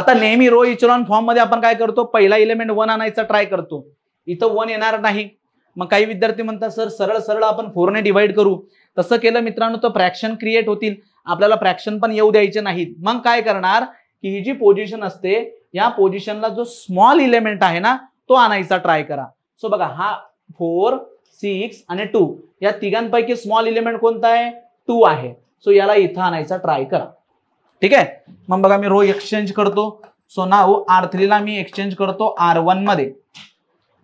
आता नेहमी row echelon form मध्ये आपण काय करतो पहिला इलेमेंट वन आणायचा ट्राय करतो इथं वन येणार नाही मग काही विद्यार्थी म्हणतात सर सरळ सरळ आपण फोरने डिवाइड करू तसं केलं मित्रांनो तर फ्रॅक्शन क्रिएट होतील आपल्याला फ्रॅक्शन पण येऊ द्यायचे नाहीत मग काय करणार की ही जी पोझिशन असते या पोझिशनला जो स्मॉल इलेमेंट आहे ना तो आणायचा ट्राय करा सो बघा हा फोर सिक्स आणि टू या तिघांपैकी स्मॉल इलेमेंट कोणता आहे टू आहे सो याला इथं आणायचा ट्राय करा ठीक आहे मग बघा मी रो एक्सचेंज करतो सो नाव आर थ्रीला मी एक्सचेंज करतो आर वन मध्ये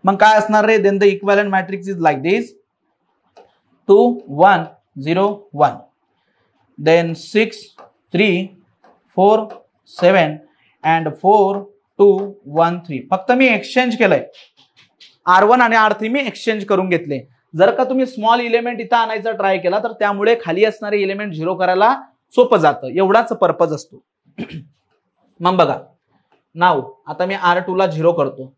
मग काय असणार रे then the equivalent matrix is like this two one 0, 1. Then 6, 3, 4, 7 and four two one three फक्त मी एक्सचेंज केलंय आर वन आणि आर थ्री मी एक्सचेंज करून घेतले जर का तुम्ही स्मॉल इलेमेंट इथं आणायचा ट्राय केला तर त्यामुळे खाली असणारे इलेमेंट झिरो करायला सोपं जातं एवढाच पर्पज असतो मग बघा नाव आता मी आर टूला झिरो करतो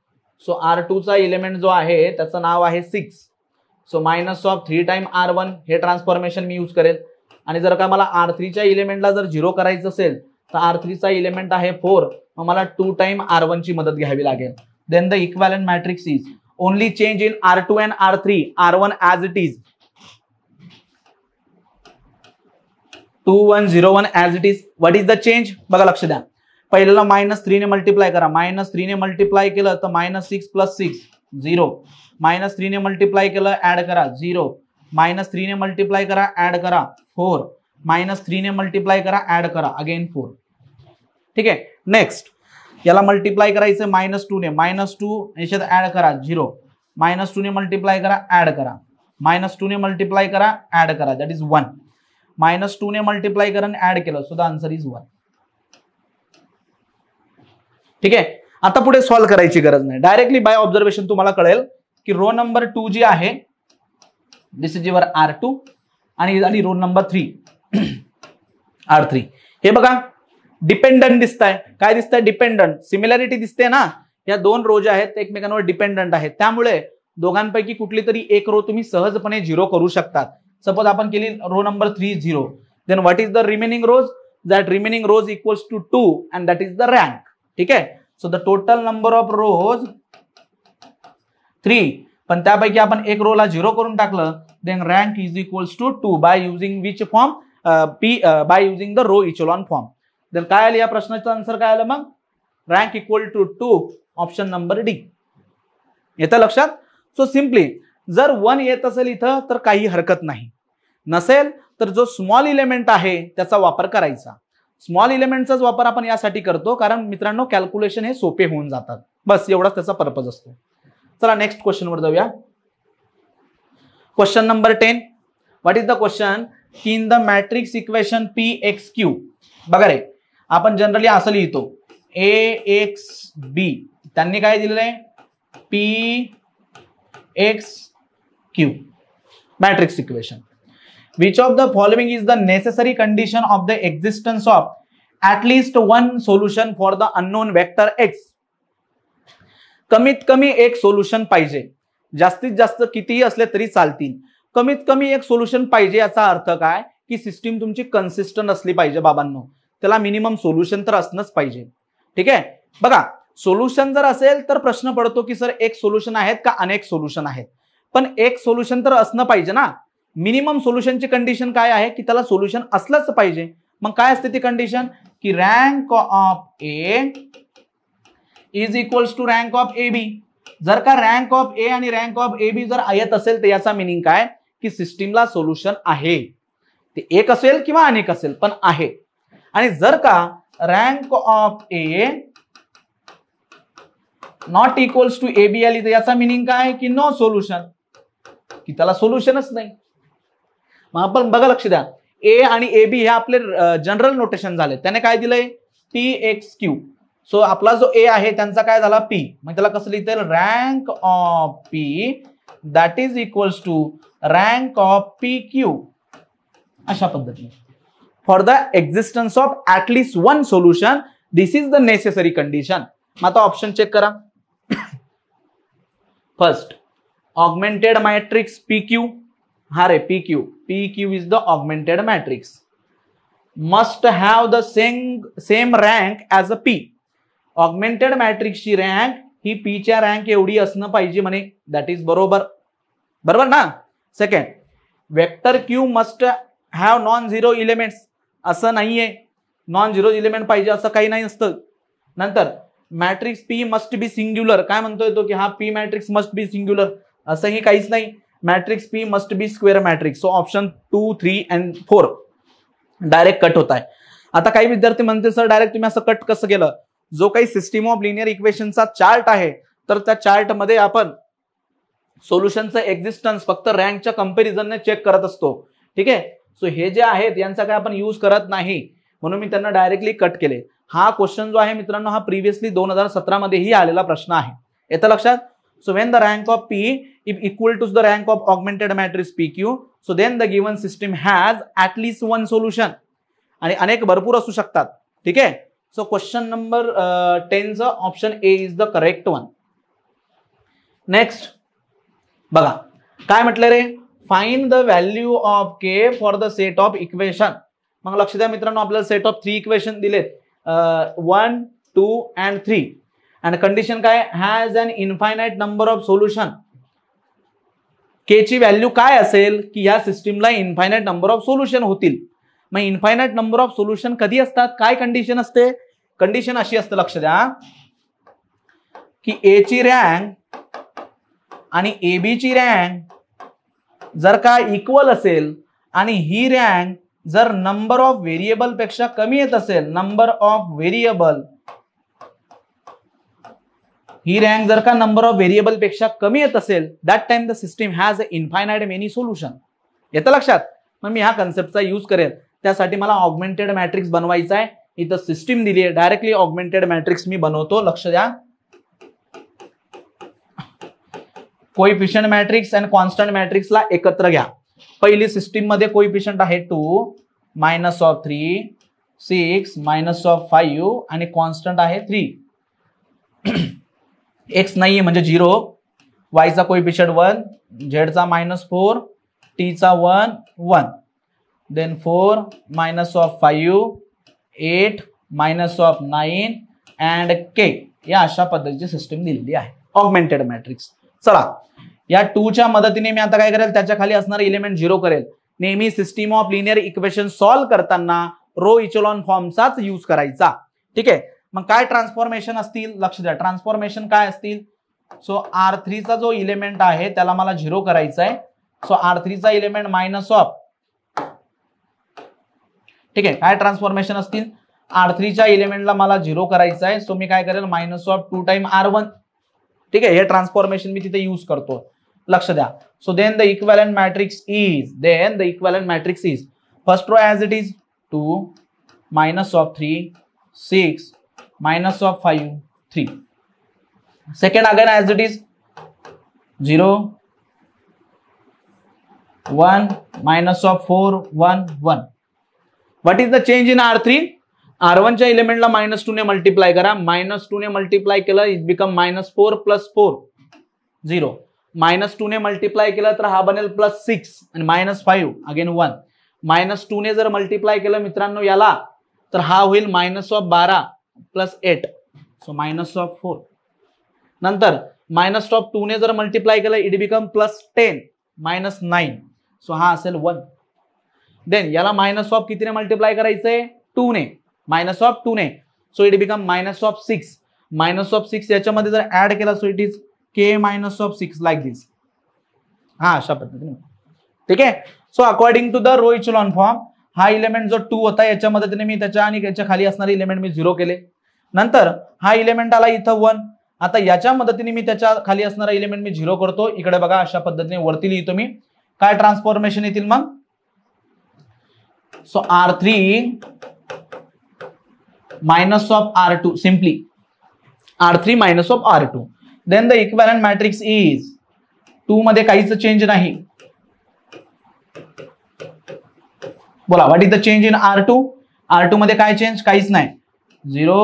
सो आर टूचा इलेमेंट जो आहे त्याचं नाव आहे six so minus of three time R one हे ट्रान्सफॉर्मेशन मी यूज करेल आणि जर का मला आर थ्रीच्या इलेमेंटला जर झिरो करायचं असेल तर आर थ्रीचा इलेमेंट आहे फोर मग मला टू टाइम आर वन ची मदत घ्यावी लागेल then the equivalent matrix is only change in R two and R three R one as it is two one zero one as it is what is the change बघा लक्ष द्या पहिल्याला minus थ्रीने multiply करा minus थ्रीने multiply केलं तर minus six plus six zero minus थ्रीने मल्टिप्लाय केलं ऍड करा झिरो मायनस थ्रीने मल्टिप्लाय करा ऍड करा फोर मायनस थ्रीने मल्टिप्लाय करा ऍड करा अगेन फोर ठीक आहे नेक्स्ट याला मल्टिप्लाय करायचं मायनस ने मायनस टू याच्यात ऍड करा झिरो मायनस ने मल्टिप्लाय करा ऍड करा मायनस टूने मल्टिप्लाय करा ऍड करा दॅट इज वन मायनस टूने मल्टिप्लाय करा ऍड केलं so the answer is one ठीक आहे आता पुढे सॉल्व करायची गरज नाही डायरेक्टली बाय ऑब्झर्वेशन तुम्हाला कळेल की रो नंबर टू जी आहे this is your R two आणि झाली row number three R three हे बघा डिपेंडंट दिसत काय दिसत आहे डिपेंडंट सिमिलॅरिटी दिसते ना या दोन रो जे आहेत एकमेकांवर डिपेंडंट आहेत त्यामुळे दोघांपैकी कुठली तरी एक रो तुम्ही सहजपणे झिरो करू शकतात सपोज आपण केली row number three zero then what is the remaining rows that remaining rows equals to two and that is the rank ठीक आहे so the total number of rows three पण त्यापैकी आपण एक रोला झिरो करून टाकलं then rank is equals to two by using which form P by using the row ऑन फॉर्म देन काय आलं या प्रश्नाचं आन्सर काय आलं मग rank equal to two option number D येतं लक्षात सो सिम्पली जर वन येत असेल इथं तर काही हरकत नाही नसेल तर जो स्मॉल इलेमेंट आहे त्याचा वापर करायचा स्मॉल इलेमेंटचाच वापर आपण यासाठी करतो कारण मित्रांनो कॅल्क्युलेशन हे सोपे होऊन जातात बस एवढाच त्याचा पर्पज असतो चला नेक्स्ट क्वेश्चनवर जाऊया question number ten what is the question in the matrix equation P X Q बघा रे आपण जनरली असं लिहितो ए एक्स बी त्यांनी काय दिलेलं आहे P X Q matrix equation which of the following is the necessary condition of the existence of at least one solution for the unknown vector X कमीत कमी एक सोल्युशन पाहिजे जास्तीत जास्त कितीही असले तरी चालतील कमीत कमी एक सोल्युशन पाहिजे याचा अर्थ काय की सिस्टीम तुमची कन्सिस्टंट असली पाहिजे बाबांनो त्याला मिनिमम सोल्युशन तर असणंच पाहिजे ठीक आहे बघा सोल्युशन जर असेल तर प्रश्न पडतो की सर एक सोल्युशन आहेत का अनेक सोल्युशन आहेत पण एक सोल्युशन तर असणं पाहिजे ना मिनिमम सोल्युशनची कंडिशन काय आहे की त्याला सोल्युशन असलंच पाहिजे मग काय असते ती कंडिशन की rank of A is equals to rank of A B जर का रँक ऑफ ए आणि रँक ऑफ ए बी जर येत असेल तर याचा मिनिंग काय की सिस्टीमला सोल्युशन आहे ते एक असेल किंवा अनेक असेल पण आहे आणि जर का rank of A not equals to A B आली तर याचा मिनिंग काय की नो सोल्युशन की त्याला सोल्युशनच नाही मग आपण बघा लक्ष द्या ए आणि ए बी हे आपले जनरल नोटेशन झाले त्याने काय दिलंय पी एक्स क्यू सो आपला जो ए आहे त्यांचा काय झाला पी मग त्याला कसं लिहिता rank of P that is equals to rank of P Q अशा पद्धतीने for the existence of at least one solution this is the necessary condition मग आता ऑप्शन चेक करा first augmented matrix P Q हा रे P Q PQ is the augmented matrix. Must have the same, same rank as a P. Augmented मॅट्रिक्सची rank ही पीच्या rank एवढी असणं पाहिजे म्हणे दॅट इज बरोबर बरोबर ना second vector Q must have non zero elements नहीं है नॉन झिरो इलिमेंट पाहिजे असं काही नहीं नंतर matrix P must be singular काय म्हणतोय तो हाँ P matrix must be singular असंही काहीच नाही matrix P must be square matrix so option two three and four direct cut होत आहे आता काही विद्यार्थी म्हणते सर डायरेक्ट तुम्ही असं कट कसं केलं जो काही सिस्टीम ऑफ लिनियर इक्वेशनचा चार्ट आहे तर त्या मध्ये आपण सोल्युशनचं एक्झिस्टन्स फक्त रँकच्या ने चेक करत असतो ठीक आहे सो हे जे आहेत यांचा काय आपण यूज करत नाही म्हणून मी त्यांना डायरेक्टली कट केले हा क्वेश्चन जो आहे मित्रांनो हा प्रिव्हियसली दोन हजार सतरामध्येही आलेला प्रश्न आहे येतं लक्षात So when the rank of P is equal to the rank of augmented matrix PQ, so then the given system has at least one solution. आणि अनेक भरपूर असू शकतात ठीक आहे सो क्वेश्चन नंबर टेनचं option A is the correct one next बघा काय म्हटलं रे find the value of K for the set of equation मग लक्ष द्या मित्रांनो आपल्याला सेट ऑफ थ्री इक्वेशन दिलेत one two and three and condition काय has an infinite number of solution K ची व्हॅल्यू काय असेल की या सिस्टीमला इन्फायनाईट नंबर ऑफ सोल्युशन होतील मग इन्फायनाईट नंबर ऑफ सोल्युशन कधी असतात काय कंडिशन असते कंडिशन अशी असते लक्ष द्या की ए ची रँक आणि ए बी ची रँक जर का इक्वल असेल आणि ही रँक जर नंबर ऑफ व्हेरिएबल पेक्षा कमी येत असेल नंबर ऑफ व्हेरिएबल ही रँक जर का नंबर ऑफ व्हेरिएबल पेक्षा कमी येत असेल that time the system has a infinite many solution येतं लक्षात मग मी ह्या कन्सेप्टचा यूज करेल त्यासाठी मला ऑगमेंटेड मॅट्रिक्स बनवायचा आहे इथं सिस्टीम दिली आहे डायरेक्टली ऑगमेंटेड मॅट्रिक्स मी बनवतो लक्ष द्या कोइफिशियंट मॅट्रिक्स अँड कॉन्स्टंट मॅट्रिक्सला एकत्र घ्या पहिली सिस्टीम मध्ये कोइफिशियंट आहे two minus of three six minus of five आणि कॉन्स्टंट आहे थ्री एक्स नाही आहे म्हणजे झिरो वायचा कोइफिशियंट वन झेडचा मायनस फोर टीचा one one then four minus of five eight minus of nine and K या अशा पद्धतीची सिस्टीम दिलेली आहे ऑगमेंटेड मॅट्रिक्स चला या टूच्या मदतीने मी आता काय करेल त्याच्या खाली असणारे इलिमेंट झिरो करेल नेहमी system of linear equation solve करताना रो इचोलॉन फॉर्मचाच यूज करायचा ठीक आहे मग काय ट्रान्सफॉर्मेशन असतील लक्ष द्या ट्रान्सफॉर्मेशन काय असतील सो आर थ्रीचा जो इलेमेंट आहे त्याला मला झिरो करायचा आहे सो आर थ्रीचा इलेमेंट मायनस ऑफ ठीक आहे काय ट्रान्सफॉर्मेशन असतील आर थ्रीच्या इलेमेंटला मला झिरो करायचं आहे सो मी काय करेल minus of two time R one ठीक आहे हे ट्रान्सफॉर्मेशन मी तिथे यूज करतो लक्ष द्या so then the equivalent matrix is then the equivalent matrix is first row as it is two minus of three six of of three three again again it is is one 1 of four one one 1 is the change in R three R च्या इलेमेंटला minus two ने multiply करा minus two ने multiply केलं it become minus four plus four zero minus two ने multiply केलं तर हा बनेल प्लस सिक्स आणि minus five again one minus two ने जर मल्टिप्लाय केलं मित्रांनो याला तर हा होईल मायनस ऑफ बारा plus eight so minus of four नंतर मायनस ऑफ टू ने जर मल्टीप्लाय केलं it become plus ten minus nine so हा असेल वन देन याला मायनस ऑफ कितीने मल्टिप्लाय करायचंय टू ने मायनस ऑफ टू ने so it become minus of six minus of six याच्यामध्ये जर ऍड केला so it is K minus of six like this हा अशा पद्धतीने ठीक आहे so according to the row echelon form हा इलेमेंट जो टू होता याच्या मदतीने मी त्याच्या आणि त्याच्या खाली असणारे इलेमेंट मी झिरो केले नंतर हा इलेमेंट आला इथं वन आता याच्या मदतीने मी त्याच्या खाली असणारा इलेमेंट मी झिरो करतो इकडे बघा अशा पद्धतीने वरती लिहितो मी काय ट्रान्सफॉर्मेशन येतील मग so R three minus of R two simply R three minus of R two then the equivalent matrix is two मध्ये काहीच चेंज नाही बोला what is the change in R two R two मध्ये काय change काहीच नाही zero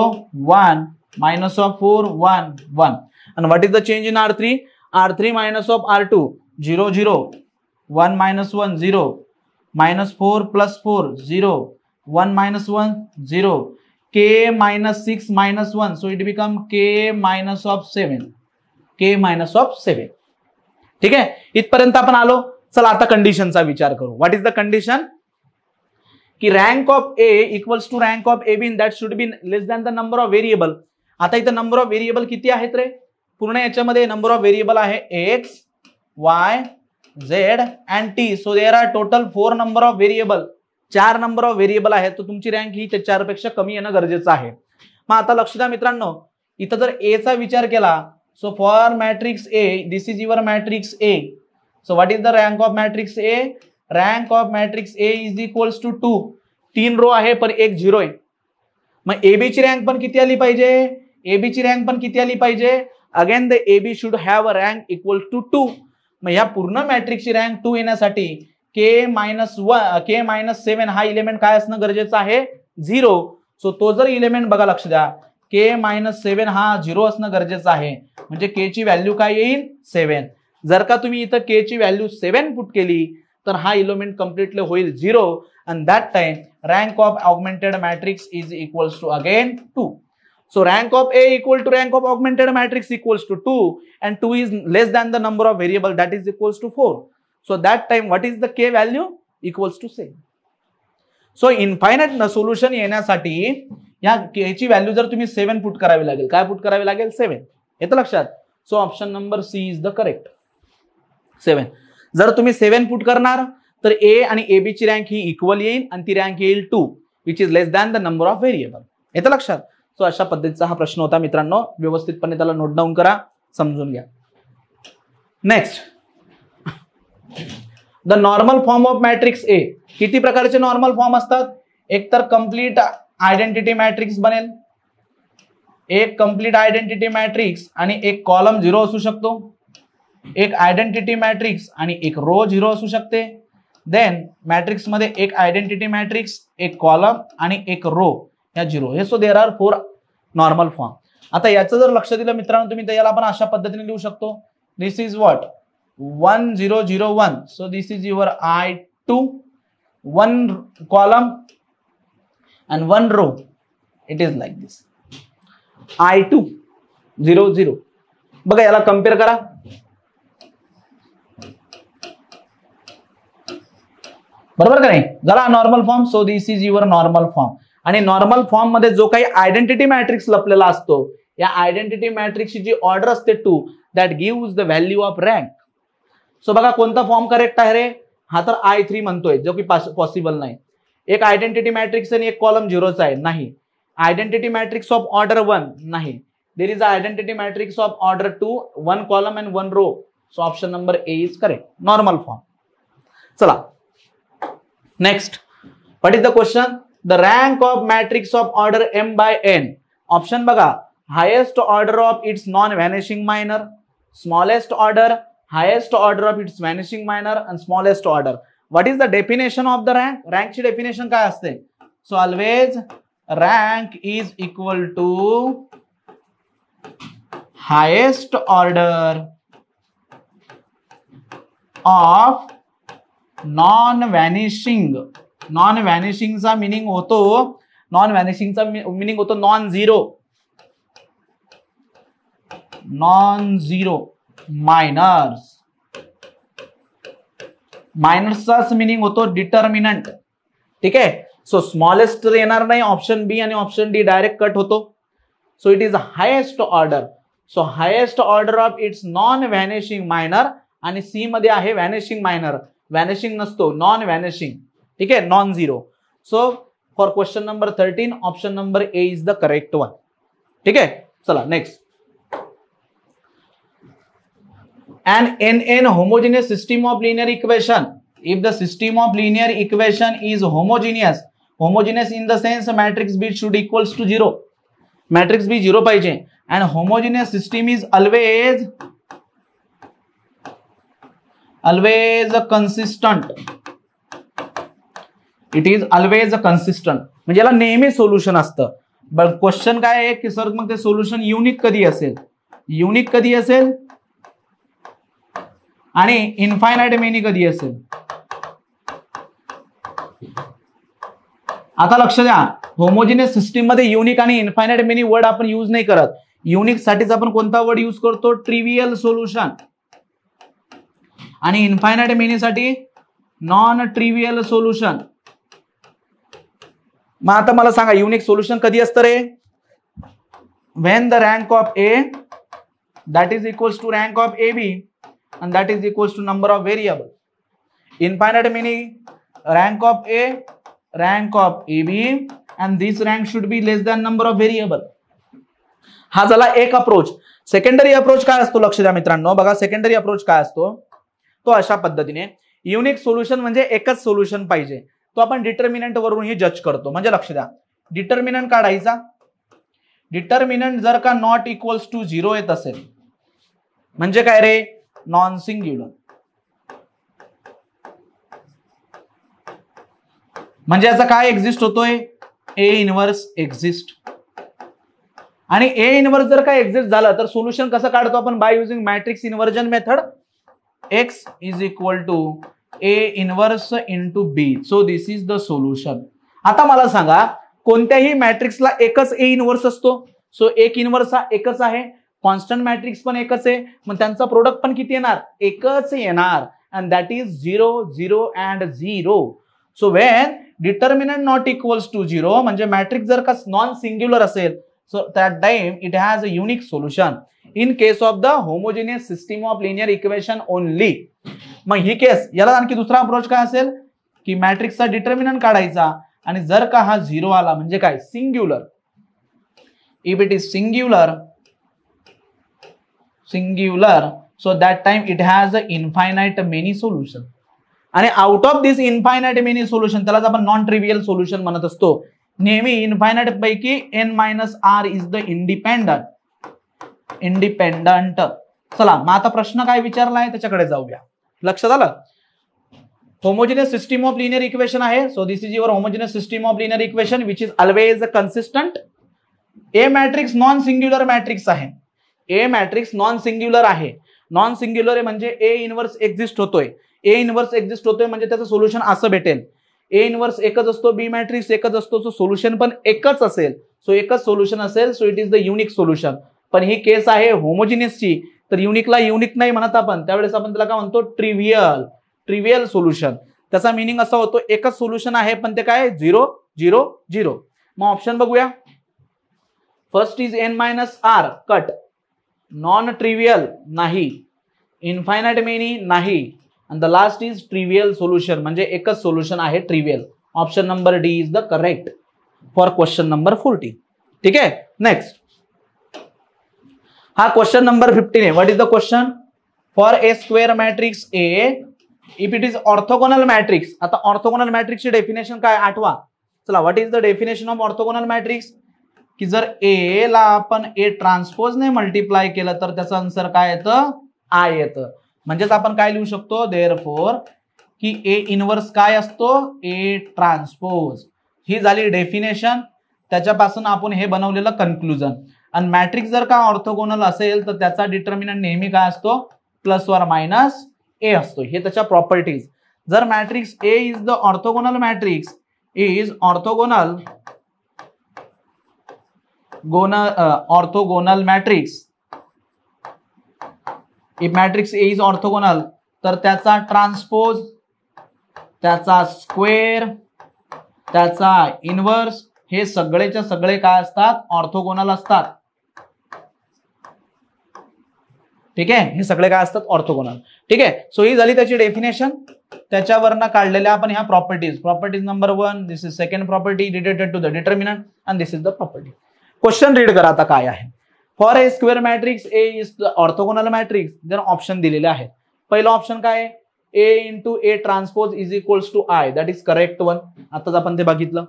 one minus of four one one आणि what is the change in R three R three minus of R two zero zero one minus one zero minus four plus four zero one minus one zero K minus six minus one so it become K minus of seven K minus of seven ठीक आहे इथपर्यंत आपण आलो चला आता कंडिशनचा विचार करू व्हॉट इज द कंडिशन की rank of A equals to rank of A been that should be less than the number of variable आता इथं नंबर ऑफ व्हेरिएबल किती आहेत रे पूर्ण याच्यामध्ये नंबर ऑफ व्हेरिएबल आहे X Y Z and T so there are total four number of variable चार number of variable आहेत तर तुमची रँक ही चार पेक्षा कमी येणं गरजेचं आहे मग आता लक्ष द्या मित्रांनो इथं जर एचा विचार केला so for matrix A this is your matrix A so what is the rank of matrix A rank of matrix A is equals to two तीन रो आहे पर एक झिरो आहे मग ए ची रँक पण किती आली पाहिजे ए रँक पण किती आली पाहिजे again the A B should have a rank equal to two मग ह्या पूर्ण मॅट्रिक्सची रँक टू येण्यासाठी K minus one K minus seven हा इलेमेंट काय असणं गरजेचं आहे झिरो सो तो जर इलेमेंट बघा लक्ष द्या के मायनस सेव्हन हा झिरो असणं गरजेचं आहे म्हणजे के ची व्हॅल्यू काय येईल सेव्हन जर का तुम्ही इथं के ची व्हॅल्यू सेव्हन पुट केली तर हा इलोमेंट कम्प्लिटली होईल zero and that time rank of augmented matrix is equals to again two so rank of A equal to rank of augmented matrix equals to two and two is less than the number of variable that is equals to four so that time what is the K value equals to same so infinite solution येण्यासाठी या केची value जर तुम्ही seven put करावी लागेल काय put करावी लागेल सेव्हन येतं लक्षात so option number C is the correct seven जर तुम्ही सेव्हन पुट करणार तर ए आणि ए बीची रँक ही इक्वल येईल आणि ती रँक येईल two which is less than the number of variable येतं लक्षात सो अशा पद्धतीचा हा प्रश्न होता मित्रांनो व्यवस्थितपणे त्याला नोट डाऊन करा समजून घ्या next the normal form of matrix A किती प्रकारचे नॉर्मल फॉर्म असतात एक तर कम्प्लीट आयडेंटिटी मॅट्रिक्स बनेल एक कम्प्लीट आयडेंटिटी मॅट्रिक्स आणि एक कॉलम झिरो असू शकतो एक आयडेंटिटी मॅट्रिक्स आणि एक रो झिरो असू शकते देन मॅट्रिक्समध्ये एक आयडेंटिटी मॅट्रिक्स एक कॉलम आणि एक रो या झिरो हे so there are four normal form आता याचं जर लक्ष दिलं मित्रांनो तुम्ही याला अशा पद्धतीने लिहू शकतो this is what one zero zero one so this is your I two one column and one row it is like this I two zero zero बघा याला कम्पेअर करा बरोबर का नाही झाला normal form so this is your normal form आणि normal form मध्ये जो काही आयडेंटिटी मॅट्रिक्स लपलेला असतो या आयडेंटिटी मॅट्रिक्सची जी ऑर्डर असते two that give the value of rank so बघा कोणता फॉर्म करेक्ट आहे रे हा तर आय थ्री म्हणतोय जो की पॉसिबल नाही एक आयडेंटिटी मॅट्रिक्स आणि एक कॉलम झिरोचा आहे नाही identity matrix of order one नाही there is a identity matrix of order two one column and one row so option number A is correct normal form चला Next, what is the question? The rank of matrix of order m by n. Option baga highest order of its non-vanishing minor, smallest order, highest order of its vanishing minor and smallest order. What is the definition of the rank? Rank ची definition ka असते? So always rank is equal to highest order of non vanishing non व्हॅनिशिंगचा meaning होतो non व्हॅनिशिंगचा meaning होतो non zero non zero minors मायनर्सचाच meaning होतो determinant ठीक आहे सो स्मॉलेस्ट येणार नाही ऑप्शन बी आणि ऑप्शन डी डायरेक्ट कट होतो so it is highest order so highest order of its non vanishing minor आणि सी मध्ये आहे vanishing minor vanishing no non vanishing ठीक है non zero so for question number thirteen option number A is the correct one ठीक है चला next N N N homogeneous system of linear equation if the system of linear equation is homogeneous homogeneous in the sense matrix B should equals to zero matrix B zero पाइजे and homogeneous system is always always consistent it is always consistent म्हणजे याला नेहमी solution असतं but question काय आहे की sir मग ते सोल्युशन युनिक कधी असेल युनिक कधी असेल आणि इन्फायनाईट मेनी कधी असेल आता लक्ष द्या होमोजिनियस सिस्टीम मध्ये युनिक आणि इन्फायनाईट मेनी वर्ड आपण यूज नाही करत युनिक साठीच आपण कोणता वर्ड यूज करतो ट्रिव्हिएल सोल्युशन आणि इन्फायनाईट साठी नॉन ट्रिव्हियल सोल्युशन मग आता मला सांगा युनिक सोल्युशन कधी असतं रे when the rank of A that is equals to rank of A B and that is equals to number of variable infinite many rank of A rank of A B and this rank should be less than number of variable हा झाला एक approach secondary approach काय असतो लक्ष द्या मित्रांनो बघा secondary approach काय असतो तो अशा पद्धतीने युनिक सोल्युशन म्हणजे एकच सोल्युशन पाहिजे तो आपण डिटर्मिनंट वरून ही जज करतो म्हणजे लक्ष द्या डिटर्मिनंट काढायचा डिटर्मिनंट जर का नॉट इक्वल्स टू झिरो येत असेल म्हणजे काय रे नॉन सिंग्युलर म्हणजे याचा काय एक्झिस्ट होतोय ए इनव्हर्स एक्झिस्ट आणि ए इन्व्हर्स जर काय एक्झिस्ट झालं तर सोल्युशन कसं काढतो आपण by using matrix inversion method x is equal to a inverse into b. So this is the solution. आता मला सांगा कोणत्याही मॅट्रिक्सला एकच ए इनवर्स असतो सो एक इनवर्स हा एकच आहे कॉन्स्टंट मॅट्रिक्स पण एकच आहे मग त्यांचा प्रोडक्ट पण किती येणार एकच येणार and that is zero zero and zero so when determinant not equals to zero म्हणजे मॅट्रिक्स जर का नॉन सिंग्युलर असेल so that time it has a unique solution in case of the homogeneous system of linear equation only मग ही केस याला आणखी दुसरा approach काय असेल की मॅट्रिक्सचा डिटर्मिनंट काढायचा आणि जर का हा झिरो आला म्हणजे काय singular if it is singular singular so that time it has a infinite many solution आणि out of this infinite many solution त्यालाच आपण नॉन ट्रिव्हियल सोल्युशन म्हणत असतो नेहमी इन्फायनाइट पैकी N minus R is the independent independent चला मग आता प्रश्न काय विचारला आहे त्याच्याकडे जाऊया लक्षात आलं homogeneous system of linear equation आहे so this is your homogeneous system of linear equation which is always consistent A matrix non singular matrix आहे ए मॅट्रिक्स नॉन सिंग्युलर आहे नॉन सिंग्युलर म्हणजे ए इनवर्स एक्झिस्ट होतोय A inverse exist होतोय म्हणजे त्याचं solution असं भेटेल A inverse एकच असतो बी मॅट्रिक्स एकच असतो सो सोल्युशन पण एकच असेल सो एकच सोल्युशन असेल so it is the unique solution पण ही केस आहे होमोजिनियसची तर युनिकला युनिक नाही म्हणत आपण त्यावेळेस आपण त्याला काय म्हणतो ट्रिव्हियल ट्रिव्हियल सोल्युशन त्याचा मिनिंग असा होतो एकच सोल्युशन आहे पण ते काय झिरो झिरो झिरो मग ऑप्शन बघूया first is N minus R cut non trivial नाही इन्फायनाइट मेनी नाही and the last is trivial solution म्हणजे एकच सोल्युशन आहे trivial option number D is the correct for question number forty ठीक आहे next हा क्वेश्चन नंबर फिफ्टीन आहे what is the question for a square matrix A if it is orthogonal matrix आता orthogonal मॅट्रिक्सची definition काय आठवा चला what is the definition of orthogonal matrix की जर ए ला आपण ए ट्रान्सपोजने मल्टिप्लाय केलं तर त्याचं आन्सर काय येतं आय येतं म्हणजेच आपण काय लिहू शकतो देअर फोर की ए इनवर्स काय असतो ए ट्रान्सपोज ही झाली डेफिनेशन त्याच्यापासून आपण हे बनवलेलं कन्क्लुजन आणि मॅट्रिक्स जर का ऑर्थोगोनल असेल तर त्याचा डिटर्मिनंट नेहमी काय असतो प्लस वर मायनस ए असतो हे त्याच्या प्रॉपर्टीज जर matrix A is the orthogonal matrix is orthogonal गोनल orthogonal matrix if matrix A is orthogonal तर त्याचा ट्रान्सपोज त्याचा स्क्वेअर त्याचा इन्व्हर्स हे सगळेच्या सगळे काय असतात ऑर्थोगोनल असतात ठीक आहे हे सगळे काय असतात ऑर्थोगोनल ठीक आहे सो ही झाली त्याची डेफिनेशन त्याच्यावरनं काढलेल्या आपण ह्या properties properties number one this is second property related to the determinant and this is the property question read करा आता काय आहे for a square matrix A is orthogonal matrix जर ऑप्शन दिलेले आहेत पहिलं ऑप्शन काय आहे A into A transpose is equals to I that is correct one आताच आपण ते बघितलं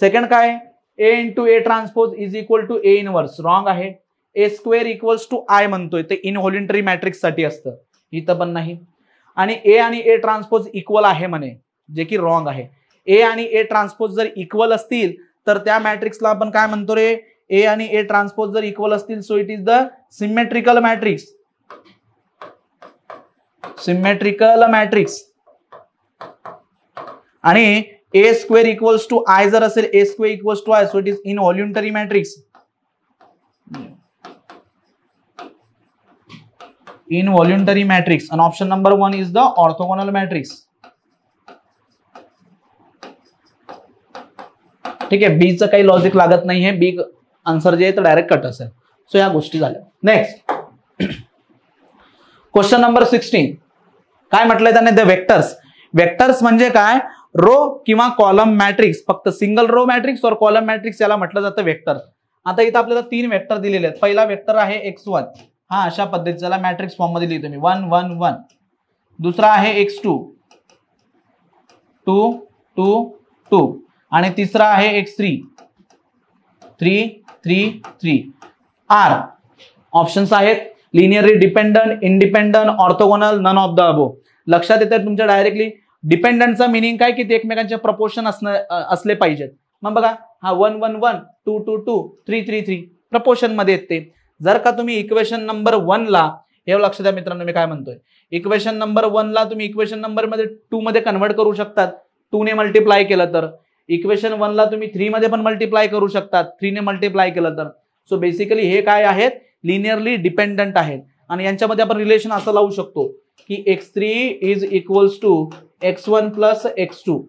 सेकंड काय A into A transpose is equal to A inverse wrong आहे A square equals to I म्हणतोय ते मॅट्रिक्स साठी असतं इथं पण नाही आणि ए आणि ए ट्रान्सपोज इक्वल आहे म्हणे जे की रॉंग आहे ए आणि ए ट्रान्सपोज जर इक्वल असतील तर त्या मॅट्रिक्सला आपण काय म्हणतो रे ए आणि ए ट्रान्सपोज जर इक्वल असतील so it is the symmetrical matrix symmetrical matrix आणि A square equals to I जर असेल A square equals to I so it is in voluntary matrix voluntary matrix and option number 1 is the orthogonal matrix ठीक आहे बीचं काही logic लागत नाही है बी answer जे आहे तर डायरेक्ट कट असेल सो या गोष्टी झाल्या नेक्स्ट क्वेश्चन नंबर सिक्स्टीन काय म्हटलंय त्याने द वेक्टर्स वेक्टर्स म्हणजे काय रो किंवा कॉलम मॅट्रिक्स फक्त सिंगल रो मॅट्रिक्स और कॉलम मॅट्रिक्स याला म्हटलं जातं वेक्टर आता इथं आपल्याला तीन वेक्टर दिलेले आहेत पहिला वेक्टर आहे एक्स वन हा अशा पद्धतीचा मॅट्रिक्स फॉर्ममध्ये लिहितो तुम्ही वन वन वन दुसरा आहे X two two two two आणि तिसरा आहे X three three three three are options आहेत linearly dependent independent orthogonal none of the above लक्षात येतं तुमच्या डायरेक्टली डिपेंडंटचं मिनिंग काय की ते एकमेकांचे प्रपोर्शन असणं असले पाहिजेत मग बघा हा one one one two two two three three three प्रपोर्शनमध्ये येते जर का तुम्ही इक्वेशन नंबर वनला हे लक्ष द्या मित्रांनो मी काय म्हणतोय इक्वेशन नंबर वनला तुम्ही इक्वेशन नंबर मध्ये टू मध्ये कन्व्हर्ट करू शकतात टू ने मल्टिप्लाय केलं तर इक्वेशन वनला तुम्ही मध्ये पण मल्टिप्लाय करू शकतात थ्रीने मल्टिप्लाय केलं तर सो बेसिकली हे काय आहेत लिनियरली डिपेंडंट आहेत आणि यांच्यामध्ये आपण रिलेशन असं लावू शकतो की X three is equals to X one plus X two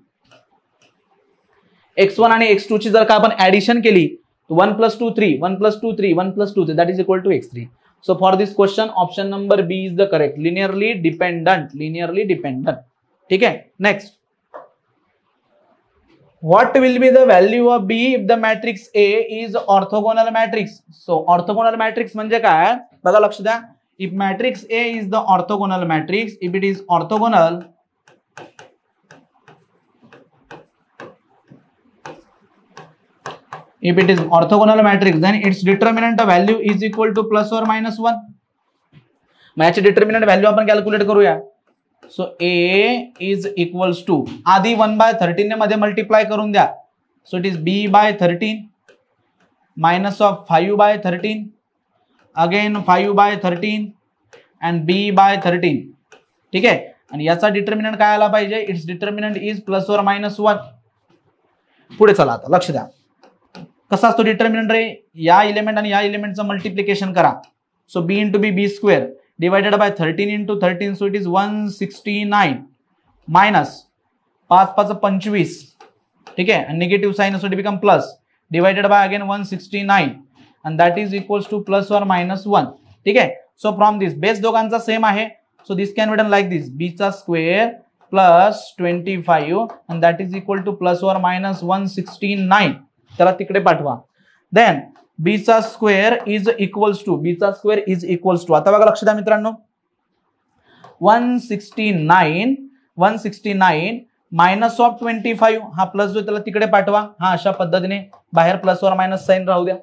X one आणि एक्स टू ची जर का आपण ऍडिशन केली So 1 plus 2, 3, 1 plus 2, 3, 1 plus 2, 3, that is equal to x3. So for this question, option number B is the correct. Linearly dependent, linearly dependent. Okay, next. What will be the value of B if the matrix A is orthogonal matrix? So orthogonal matrix म्हणजे काय? बघा लक्ष द्या. If matrix A is the orthogonal matrix, if it is orthogonal, if it is orthogonal matrix then its determinant value is equal to plus or minus one मग याची determinant value आपण calculate करूया so A is equal to आधी one by thirteen मध्ये multiply करून द्या so it is B by thirteen minus of five by thirteen again five by thirteen and B by thirteen ठीक आहे आणि याचा डिटर्मिनंट काय आला पाहिजे इट्स डिटर्मिनंट इज प्लस वर मायनस वन पुढे चला आता लक्ष द्या कसा असतो डिटर्मिनंट रे या इलेमेंट आणि या इलेमेंटचं मल्टिप्लिकेशन करा so B into B B square divided by thirteen into thirteen so it is one sixty nine minus पाच पाच पंचवीस ठीक आहे आणि negative sign so the become plus divided by again one sixty nine and that is equals to plus वर minus one ठीक आहे so from this base दोघांचा सेम आहे so this can written like this बीचा square plus twenty five and that is equal to plus वर minus one sixty nine त्याला तिकडे पाठवा देन बीचा स्क्वेअर इज इक्वल्स टू बीचा स्क्वेअर इज इक्वल्स टू आता बघा लक्ष द्या मित्रांनो one sixty nine one sixty nine minus of twenty five हा प्लस जो त्याला तिकडे पाठवा हा अशा पद्धतीने बाहेर प्लस वर मायनस साईन राहू द्या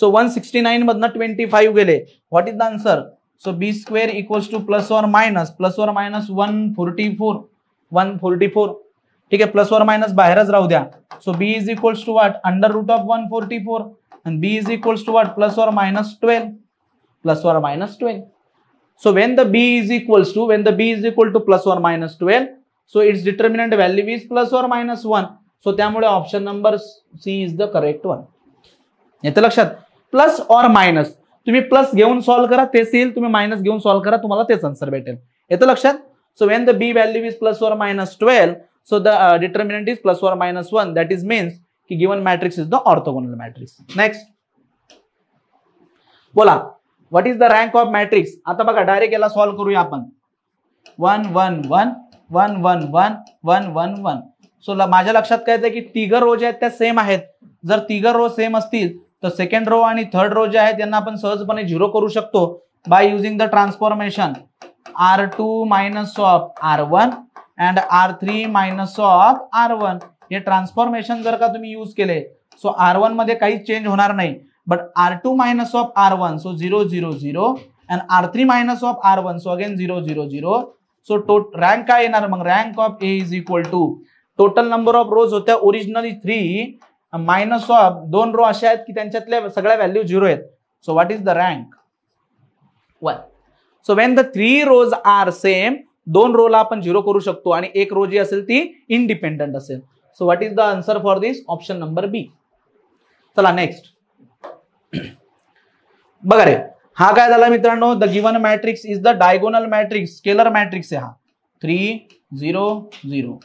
सो वन सिक्स्टी नाईन मधनं ट्वेंटी फाईव्ह गेले what is the answer so B square equals to plus वर मायनस प्लस वर minus one forty four one forty four ठीक आहे प्लस वर मायनस बाहेरच राहू द्या so B is equals to what under root of one forty four आणि B is equals to what plus वर मायनस ट्वेल्व प्लस वर minus twelve so when the B is equals to when the B is equal to plus वर minus twelve so its determinant value is plus वर minus one so त्यामुळे option number C is the correct one येतं लक्षात plus or minus तुम्ही plus घेऊन solve करा तेच येईल तुम्ही मायनस घेऊन सॉल्व्ह करा तुम्हाला तेच आन्सर भेटेल येतं लक्षात so when the B value is plus वर minus twelve so the uh, is plus वर minus one that is is की ki matrix is the orthogonal matrix next बोला Bola. Is the rank of matrix आता बघा direct याला solve करूया आपण one one one one one one one one one so माझ्या लक्षात काय की तिघ रो ज्या आहेत त्या सेम आहेत जर तिघ रो सेम असतील तर सेकंड रो आणि थर्ड रो जे आहेत त्यांना आपण सहजपणे झिरो करू शकतो by using the transformation R two minus of R one and R three minus of R one हे ट्रान्सफॉर्मेशन जर का तुम्ही यूज केले सो आर वन मध्ये काहीच चेंज होणार नाही but R two minus of R one so zero zero zero and R three minus of R one so again zero zero zero so to rank काय येणार मग rank of A is equal to total number of rows होत्या originally three minus of दोन row असे आहेत की त्यांच्यातल्या सगळ्या व्हॅल्यू झिरो आहेत so what is the rank one so when the three rows R same दोन रोला आपण झिरो करू शकतो आणि एक रो जी असेल ती इंडिपेंडंट असेल so what is the answer for this option number B चला नेक्स्ट बघा रे हा काय झाला मित्रांनो the given matrix is the diagonal matrix scalar matrix आहे हा three zero zero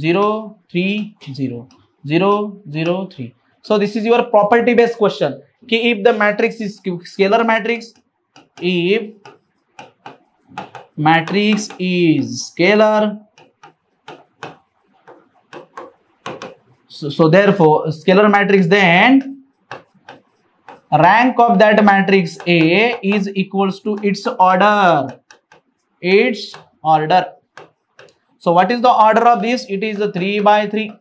zero three zero zero zero three so this is your property based question की if the matrix is scalar matrix if matrix is scalar so, so therefore scalar matrix then rank of that matrix A is equals to its order. Its order. So what is the order of this? It is a 3 by 3.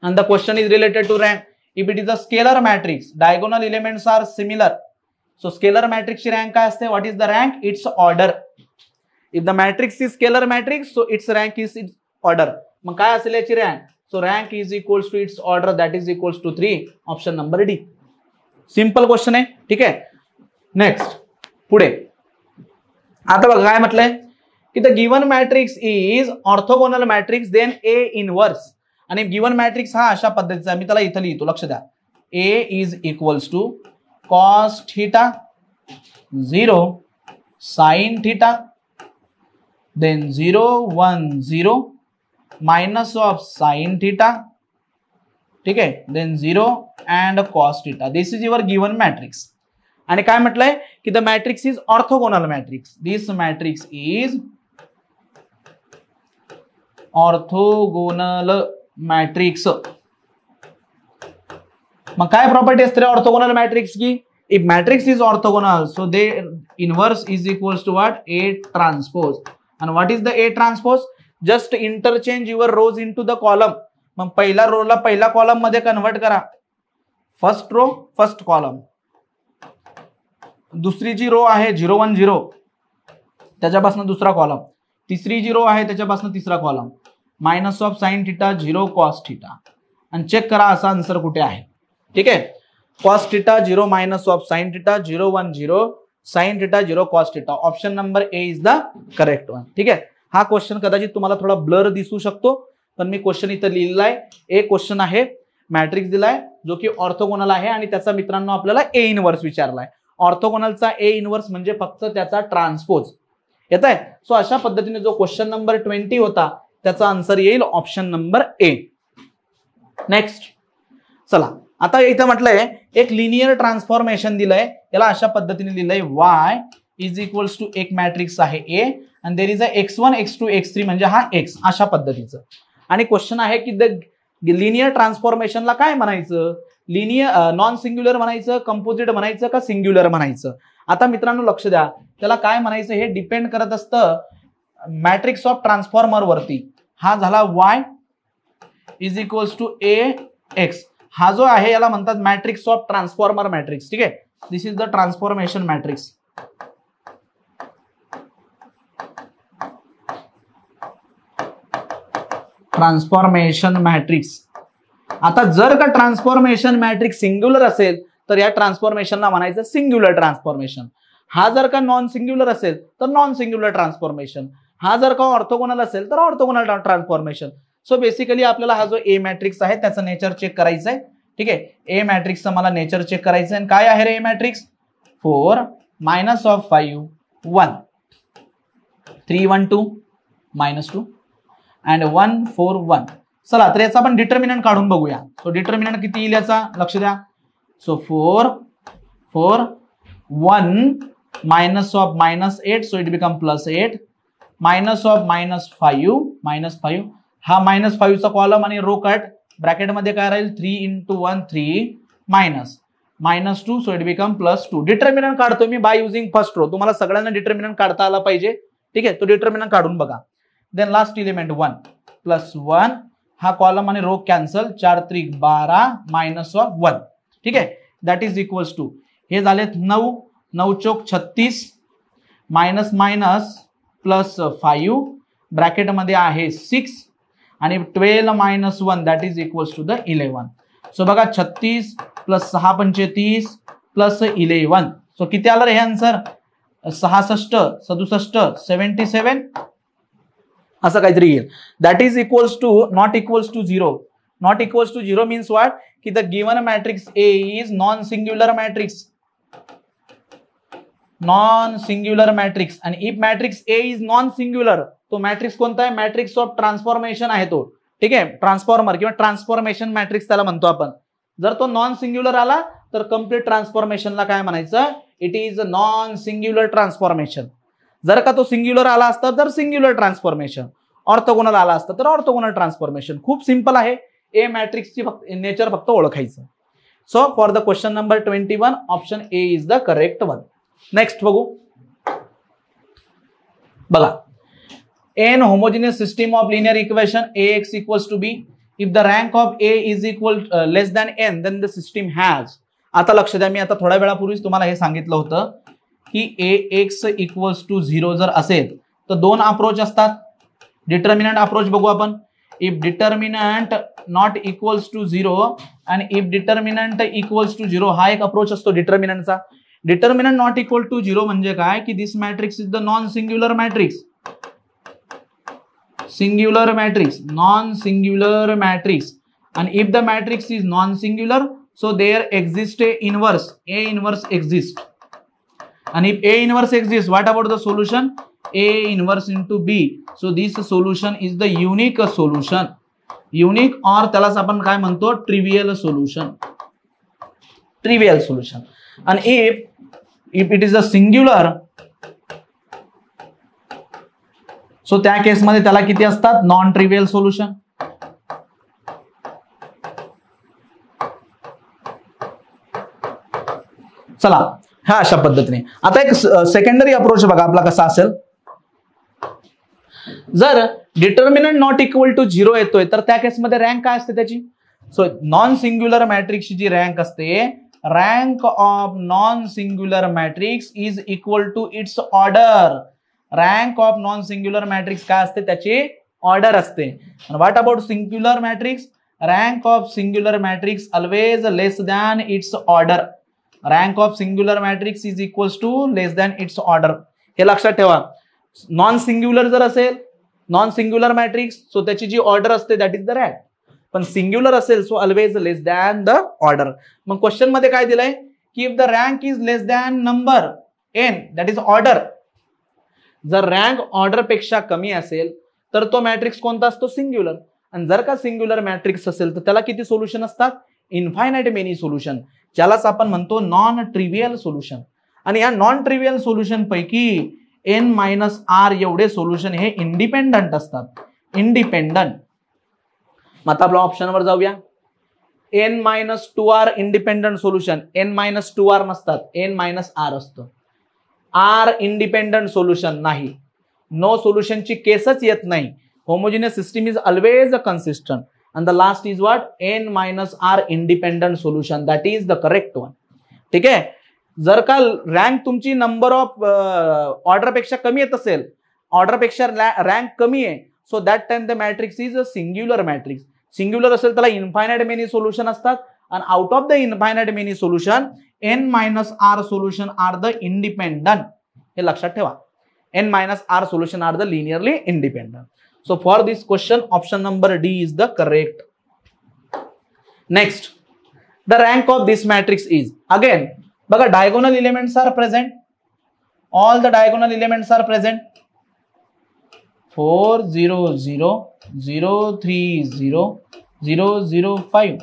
And the question is related to rank. If it is a scalar matrix, diagonal elements are similar. So scalar matrix rank what is the rank? Its order. If the matrix is scalar matrix so its rank is its order मग काय असेल याची rank so rank is equals to its order that is equals to three option number D simple question आहे ठीक आहे next पुढे आता बघा काय म्हटलंय की the given matrix is orthogonal matrix then A inverse आणि गिवन मॅट्रिक्स हा अशा पद्धतीचा मी त्याला इथं लिहितो लक्ष द्या A is equals to cos theta zero sine theta then 0 1 0 minus of sin theta ठीक आहे then zero and cos theta this is your given matrix आणि काय म्हटलंय की the matrix is orthogonal matrix this matrix is orthogonal matrix मग काय property असते orthogonal matrix की if matrix is orthogonal so the inverse is equals to what A transpose आणि what is the A transpose just interchange your rows into the column मग पहिला रोला पहिला column मध्ये कन्व्हर्ट करा first row first column दुसरी जी row आहे झिरो वन झिरो त्याच्यापासून दुसरा कॉलम तिसरी जी रो आहे त्याच्यापासून तिसरा column minus of sine theta zero cos theta आणि चेक करा असा आन्सर कुठे आहे ठीक आहे cos theta zero minus of sine theta zero one zero sine theta zero cos theta option number A is the correct one ठीक आहे हा क्वेश्चन कदाचित तुम्हाला थोडा ब्लर दिसू शकतो पण मी क्वेश्चन इथं लिहिलेला आहे ए क्वेश्चन आहे मॅट्रिक्स दिलाय जो की ऑर्थोगोनल आहे आणि त्याचा मित्रांनो आपल्याला ए इनवर्स विचारलाय ऑर्थोगोनलचा ए इनवर्स म्हणजे फक्त त्याचा ट्रान्सपोज येत आहे सो अशा पद्धतीने जो क्वेश्चन नंबर ट्वेंटी होता त्याचा आन्सर येईल ऑप्शन नंबर ए नेक्स्ट चला आता इथं म्हटलंय एक लिनियर ट्रान्सफॉर्मेशन दिलंय याला अशा पद्धतीने दिलंय वाय इज इक्वल्स टू एक मॅट्रिक्स आहे ए आणि there is a X one X two X three म्हणजे हा एक्स अशा पद्धतीचं आणि क्वेश्चन आहे की द लिनियर ट्रान्सफॉर्मेशनला काय म्हणायचं लिनियर नॉन सिंग्युलर म्हणायचं कंपोजिट म्हणायचं का सिंग्युलर म्हणायचं आता मित्रांनो लक्ष द्या त्याला काय म्हणायचं हे डिपेंड करत असतं मॅट्रिक्स ऑफ ट्रान्सफॉर्मर वरती हा झाला Y is equals to A X हा जो आहे याला म्हणतात मॅट्रिक्स ऑफ ट्रान्सफॉर्मर मॅट्रिक्स ठीक आहे this is the transformation matrix transformation matrix आता जर का ट्रान्सफॉर्मेशन मॅट्रिक्स सिंग्युलर असेल तर या ट्रान्सफॉर्मेशनला म्हणायचं सिंग्युलर ट्रान्सफॉर्मेशन हा जर का नॉन सिंग्युलर असेल तर नॉन सिंग्युलर ट्रान्सफॉर्मेशन हा जर का ऑर्थोगोनल असेल तर ऑर्थोगोनल ट्रान्सफॉर्मेशन सो बेसिकली आपल्याला हा जो ए मॅट्रिक्स आहे त्याचा नेचर चेक करायचा आहे ठीक आहे ए मॅट्रिक्सचा मला नेचर चेक करायचं आहे काय आहे रे A matrix four minus of five one three one two minus two and one four one चला तर याचा आपण डिटर्मिनंट काढून बघूया सो डिटर्मिनंट किती येईल याचा लक्ष द्या so four four one minus of minus eight so it become plus eight minus of minus five minus five हा मायनस फाईव्हचा कॉलम आणि रो कट ब्रॅकेटमध्ये काय राहील three into one three minus minus two so it become plus two determinant काढतो मी by using first row तुम्हाला सगळ्यांना डिटर्मिनंट काढता आला पाहिजे ठीक आहे तो डिटर्मिनंट काढून बघा then last element one plus one हा कॉलम आणि रो कॅन्सल चार त्रिक बारा मायनस ऑफ वन ठीक आहे दॅट इज इक्वल्स टू हे झालेत नऊ नऊ चोक छत्तीस मायनस मायनस प्लस फाईव्ह ब्रॅकेटमध्ये आहे सिक्स आणि twelve minus one that is equals to the eleven so बघा छत्तीस प्लस सहा पंचे तीस प्लस इलेवन सो किती आलं रे हे आन्सर सहासष्ट सदुसष्ट सेव्हन्टी सेवन असं काहीतरी येईल that is equals to not equals to zero not equals to zero means what की the given matrix A is non singular matrix non singular matrix आणि if matrix A is non singular तो matrix कोणता आहे matrix of transformation आहे तो ठीक आहे transformer किंवा ट्रान्सफॉर्मेशन मॅट्रिक्स त्याला म्हणतो आपण जर तो नॉन सिंग्युलर आला तर कम्प्लीट ट्रान्सफॉर्मेशनला काय म्हणायचं it is a non singular transformation जर का तो सिंग्युलर आला असता तर सिंग्युलर ट्रान्सफॉर्मेशन ऑर्थोगोनल आला असता तर ऑर्थोगोनल ट्रान्सफॉर्मेशन खूप सिंपल आहे ए मॅट्रिक्सची फक्त नेचर फक्त ओळखायचं so for the question number twenty one option A is the correct one next बघू बघा an homogeneous system of linear equation A X to to B if the of of A is equal less than N then the system has आता लक्ष द्या मी आता थोड्या वेळापूर्वीच तुम्हाला हे सांगितलं होतं की A X equals to zero जर असेल तर दोन अप्रोच असतात डिटर्मिनंट अप्रोच बघू आपण if determinant not equals to zero आणि if determinant equals to zero हा एक अप्रोच असतो डिटर्मिनंटचा determinant not equal to zero म्हणजे काय की this matrix is the non singular matrix singular matrix non-singular matrix and if the matrix is non-singular so there exists a inverse a inverse exists and if a inverse exists what about the solution a inverse into b so this solution is the unique solution unique or tell us काय म्हणतो trivial Trivial solution, trivial solution, and if if it is a singular so त्या केसमध्ये त्याला किती असतात non trivial solution चला ह्या अशा पद्धतीने आता एक सेकंडरी अप्रोच बघा आपला कसा असेल जर determinant not equal to zero येतोय तर त्या केसमध्ये रँक काय असते त्याची सो नॉन सिंग्युलर मॅट्रिक्सची जी रँक असते rank of non singular matrix is equal to its order rank of non singular matrix काय असते त्याची ऑर्डर असते what about singular matrix rank of singular matrix always less than its order rank of singular matrix is equals to less than its order हे लक्षात ठेवा non singular जर असेल non singular matrix so त्याची जी order असते that is the rank पण singular असेल so always less than the order मग क्वेश्चन मध्ये काय दिलंय की if the rank is less than number N that is order जर रँक ऑर्डरपेक्षा कमी असेल तर तो मॅट्रिक्स कोणता असतो सिंग्युलर आणि जर का सिंग्युलर मॅट्रिक्स असेल तर त्याला किती सोल्युशन असतात इन्फायनाईट मेनी सोल्युशन ज्यालाच आपण म्हणतो नॉन ट्रिव्हिअल सोल्युशन आणि या नॉन ट्रिव्हियल सोल्युशन पैकी एन मायनस आर एवढे सोल्युशन हे इंडिपेंडंट असतात इंडिपेंडंट मग आता आपल्या ऑप्शनवर जाऊया N minus two R independent solution N minus two R नसतात एन मायनस आर असतो आर इंडिपेंडंट सोल्युशन नाही नो सोल्युशनची केसच येत नाही homogeneous system is always a consistent and the last is what N minus R independent solution that is the correct one ठीक आहे जर का रँक तुमची नंबर ऑफ ऑर्डरपेक्षा कमी येत असेल ऑर्डरपेक्षा रँक कमी आहे so that time the matrix is a singular matrix singular असेल त्याला इन्फायनाइट मेनी सोल्युशन असतात आणि out of the infinite many solution N minus R solution are the independent लक्षा N minus R solution are the linearly independent so for this question option number D is the correct next the rank of this matrix is again diagonal elements elements are present all the diagonal elements are present four zero zero zero three zero zero zero five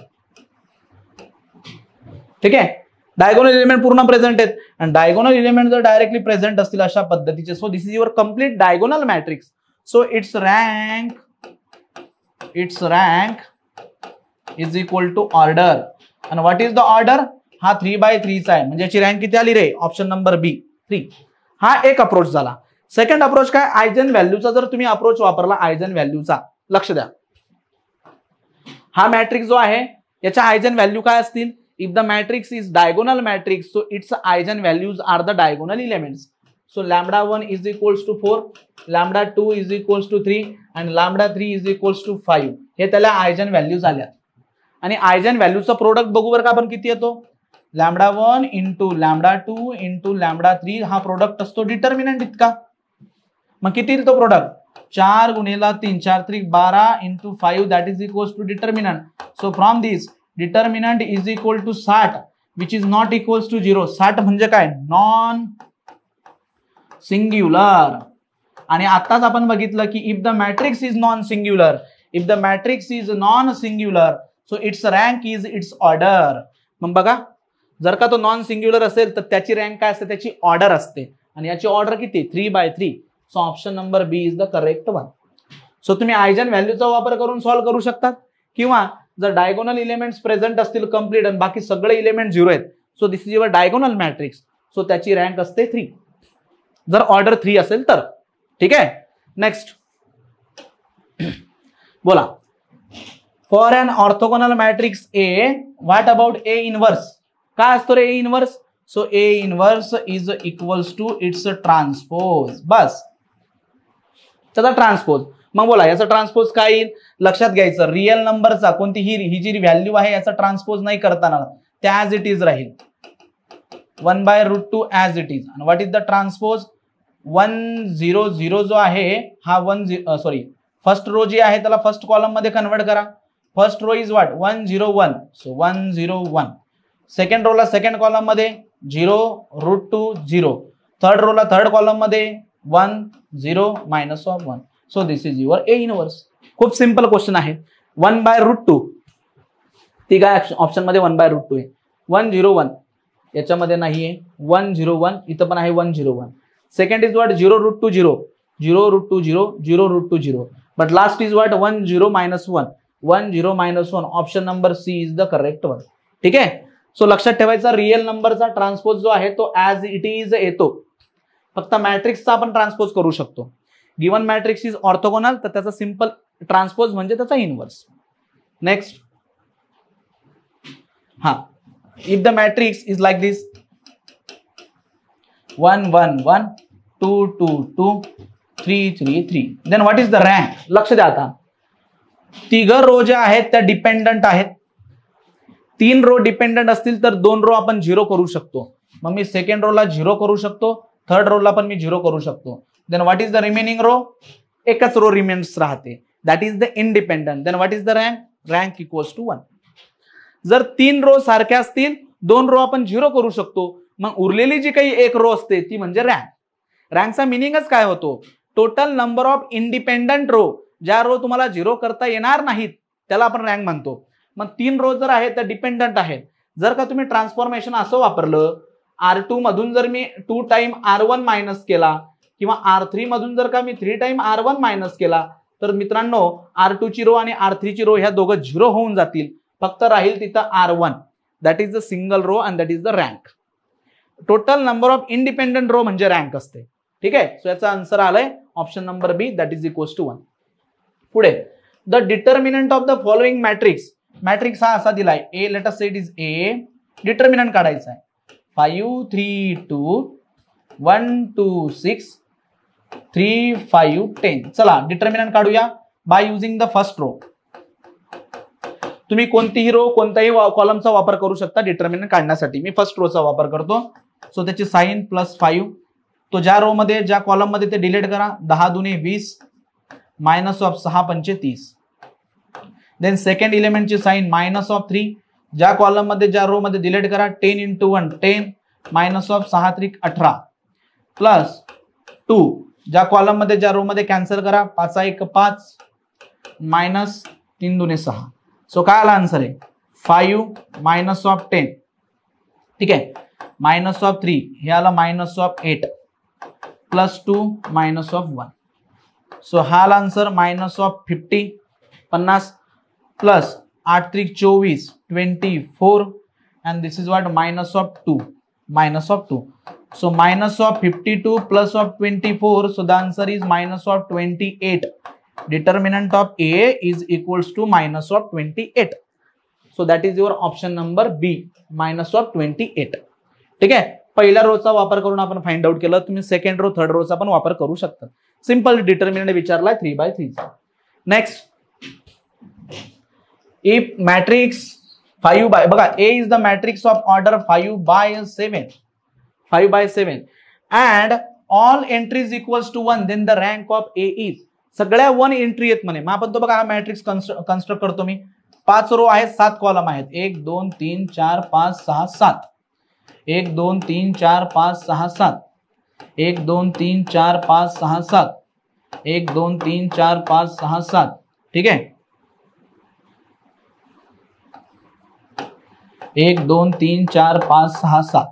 ठीक है diagonal element पूर्ण present आहेत आणि diagonal element जर directly present असतील अशा पद्धतीचे so this is your complete diagonal matrix so its rank its rank is equal to order आणि व्हॉट इज द ऑर्डर हा थ्री बाय थ्रीचा आहे म्हणजे याची रँक किती आली रे ऑप्शन नंबर बी थ्री हा एक अप्रोच झाला सेकंड अप्रोच काय आयजन व्हॅल्यूचा जर तुम्ही अप्रोच वापरला आयजन व्हॅल्यूचा लक्ष द्या हा मॅट्रिक जो आहे याच्या आयजन व्हॅल्यू काय असतील If the matrix is diagonal matrix, so its eigenvalues are the diagonal elements. So lambda 1 is equals to 4, lambda 2 is equals to 3 and lambda 3 is equals to 5. हे त्याला आयजन व्हॅल्यूज झाल्या आणि आयजन व्हॅल्यूचा प्रोडक्ट बघू बरं का आपण किती येतो lambda one into lambda two into lambda three हा प्रोडक्ट असतो डिटर्मिनंट इतका मग किती येतो प्रोडक्ट चार गुन्हेला तीन चार त्रिक बारा into five that is equals to determinant so from this determinant is equal to साठ which is not equals to zero साठ म्हणजे काय नॉन सिंग्युलर आणि आताच आपण बघितलं की if the matrix is non singular if the matrix is non singular so its rank is its order मग बघा जर का तो नॉन सिंग्युलर असेल तर त्याची रँक काय असते त्याची ऑर्डर असते आणि याची ऑर्डर किती three by three so option number B is the correct one so तुम्ही आयजन व्हॅल्यूचा वापर करून सॉल्व्ह करू शकतात किंवा जर डायगोनल इलेमेंट्स प्रेझेंट असतील कम्प्लीट आणि बाकी सगळे इलेमेंट झिरो आहेत so this is your diagonal matrix so त्याची रँक असते थ्री जर ऑर्डर थ्री असेल तर ठीक आहे नेक्स्ट बोला for and orthogonal matrix A what about A inverse काय असतो रे A inverse so A inverse is equals to its transpose बस त्याचा ट्रान्सपोज मग बोला याचा ट्रान्सपोज काय येईल लक्षात घ्यायचं रिअल नंबरचा कोणती ही ही जी व्हॅल्यू आहे याचा ट्रान्सपोज नाही करताना त्या ॲज इट इज राहील one by root two as it is what is the transpose one zero zero जो आहे हा one zero sorry first row जी आहे त्याला फर्स्ट कॉलम मध्ये कन्वर्ट करा first row is what one zero one so one zero one second रोला second column मध्ये zero root two zero third रोला थर्ड कॉलम मध्ये one zero minus of one so this is your A inverse खूप simple question आहे one by root two ती काय option मध्ये one by root two आहे one zero one याच्यामध्ये नाहीये वन झिरो वन इथं पण आहे one zero one second is what zero root two zero zero root two zero zero root two zero but last is what one zero minus one one zero minus one option number C is the correct one ठीक आहे so लक्षात ठेवायचा real नंबरचा transpose जो आहे तो as it is येतो फक्त मॅट्रिक्सचा आपण ट्रान्सपोज करू शकतो गिवन मॅट्रिक्स इज ऑर्थोगोनल तर त्याचा सिम्पल ट्रान्सपोज म्हणजे त्याचा इन्व्हर्स नेक्स्ट हा if the matrix is like this one one one two two two three three three then what is the rank लक्ष द्या आता तिघ रो ज्या आहेत त्या डिपेंडंट आहेत तीन रो डिपेंडंट असतील तर दोन रो आपण झिरो करू शकतो मग मी सेकंड रोला झिरो करू शकतो थर्ड रोला पण मी झिरो करू शकतो then what is the remaining row एकच रो रिमेन्स राहते that is the independent then what is the rank rank equals to one जर तीन रो सारख्या असतील दोन रो आपण झिरो करू शकतो मग उरलेली जी काही एक रो असते ती म्हणजे रँक रँकचा मिनिंगच काय होतो total number of independent row ज्या रो तुम्हाला झिरो करता येणार नाहीत त्याला आपण रँक म्हणतो मग तीन रो जर आहेत तर डिपेंडंट आहेत जर का तुम्ही ट्रान्सफॉर्मेशन असं वापरलं आर टू मधून जर मी two time R one minus केला किंवा आर थ्री मधून जर का मी three time R one minus केला तर मित्रांनो आर टू ची रो आणि आर थ्रीची रो ह्या दोघं झिरो होऊन जातील फक्त राहील तिथं R one that is the single row and that is the rank total number of independent row म्हणजे रँक असते ठीक आहे सो याचा आन्सर आलाय option number B that is equals to one पुढे the determinant of the following matrix matrix हा असा दिलाय A let's it is A determinant काढायचा आहे five three two one two six three five ten चला determinant काढूया by using the first row तुम्ही कोणतीही रो कोणत्याही कॉलमचा वापर करू शकता डिटर्मिनंट काढण्यासाठी मी फर्स्ट रोचा वापर करतो सो त्याची साईन प्लस फाईव्ह तो ज्या रो मध्ये ज्या कॉलम मध्ये ते डिलीट करा दहा दुने वीस मायनस ऑफ सहा पंचे तीस देन सेकंड इलेमेंटची साईन मायनस ऑफ थ्री ज्या कॉलम मध्ये ज्या रो मध्ये डिलीट करा ten into one ten minus of सहा त्रिक अठरा प्लस टू ज्या कॉलम मध्ये ज्या मध्ये कॅन्सल करा पाच एक पाच मायनस तीन दुने सहा सो काय आला आन्सर आहे फाईव्ह मायनस ऑफ टेन ठीक आहे मायनस ऑफ थ्री हे आला minus of eight plus two minus of one so हा आला आन्सर मायनस ऑफ फिफ्टी पन्नास प्लस आठ त्रिक चोवीस twenty four and this is what minus of two minus of two so minus of two plus of twenty four so the So is minus of twenty eight determinant of A is equals to minus of twenty eight so that is your option number B minus of twenty eight ठीक आहे पहिल्या रोचा वापर करून आपण find out केलं तुम्ही second row third Rochak पण वापर करू शकता सिम्पल डिटर्मिनंट विचारलाय थ्री बाय थ्रीचा next if matrix five by बघा A is the matrix of order five by seven five by 7 and all entries equals to 1 then the rank of A is सगळ्या one entry आहेत म्हणे मग आपण तो बघा हा मॅट्रिक्स कन्स्ट्रक्ट करतो मी पाच रो है सात कॉलम है एक दोन तीन चार पांच सहा सात एक दोन तीन चार पांच सहा सात एक दोन तीन चार पांच सहा सात एक दोन तीन चार पांच सहा सात ठीक आहे एक दोन तीन चार पांच सहा सात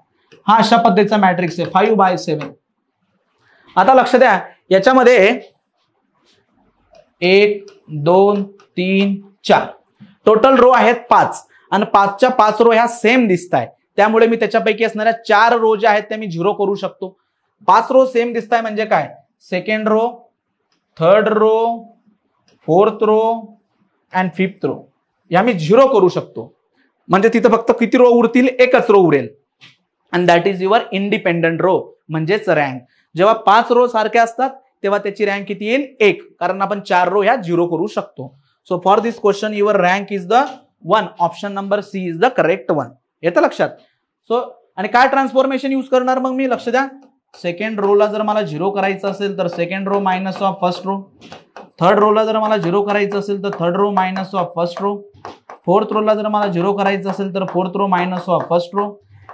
हा अशा पद्धतीचा मॅट्रिक्स आहे फाईव्ह बाय सेव्हन आता लक्ष द्या याच्यामध्ये एक दोन तीन चार टोटल रो आहेत पाच आणि पाचच्या पाच रो ह्या सेम दिसत आहे त्यामुळे मी त्याच्यापैकी असणाऱ्या चार रो ज्या आहेत त्या मी झिरो करू शकतो पाच रो सेम दिसत आहे म्हणजे काय second row third row fourth row and fifth row ह्या मी झिरो करू शकतो म्हणजे तिथं फक्त किती रो उरतील एकच रो उरेल and that is your independent row म्हणजेच रँक जेव्हा पाच रो सारख्या असतात तेव्हा त्याची रँक किती येईल एक कारण आपण चार रो ह्या झिरो करू शकतो so for this question your rank is the one option number C is the correct one येतं लक्षात सो आणि काय ट्रान्सफॉर्मेशन यूज करणार मग मी लक्ष द्या सेकंड रोला जर मला झिरो करायचं असेल तर second row minus of first row third रोला जर मला झिरो करायचं असेल तर third row minus of first row fourth रोला जर मला झिरो करायचं असेल तर fourth row minus of first row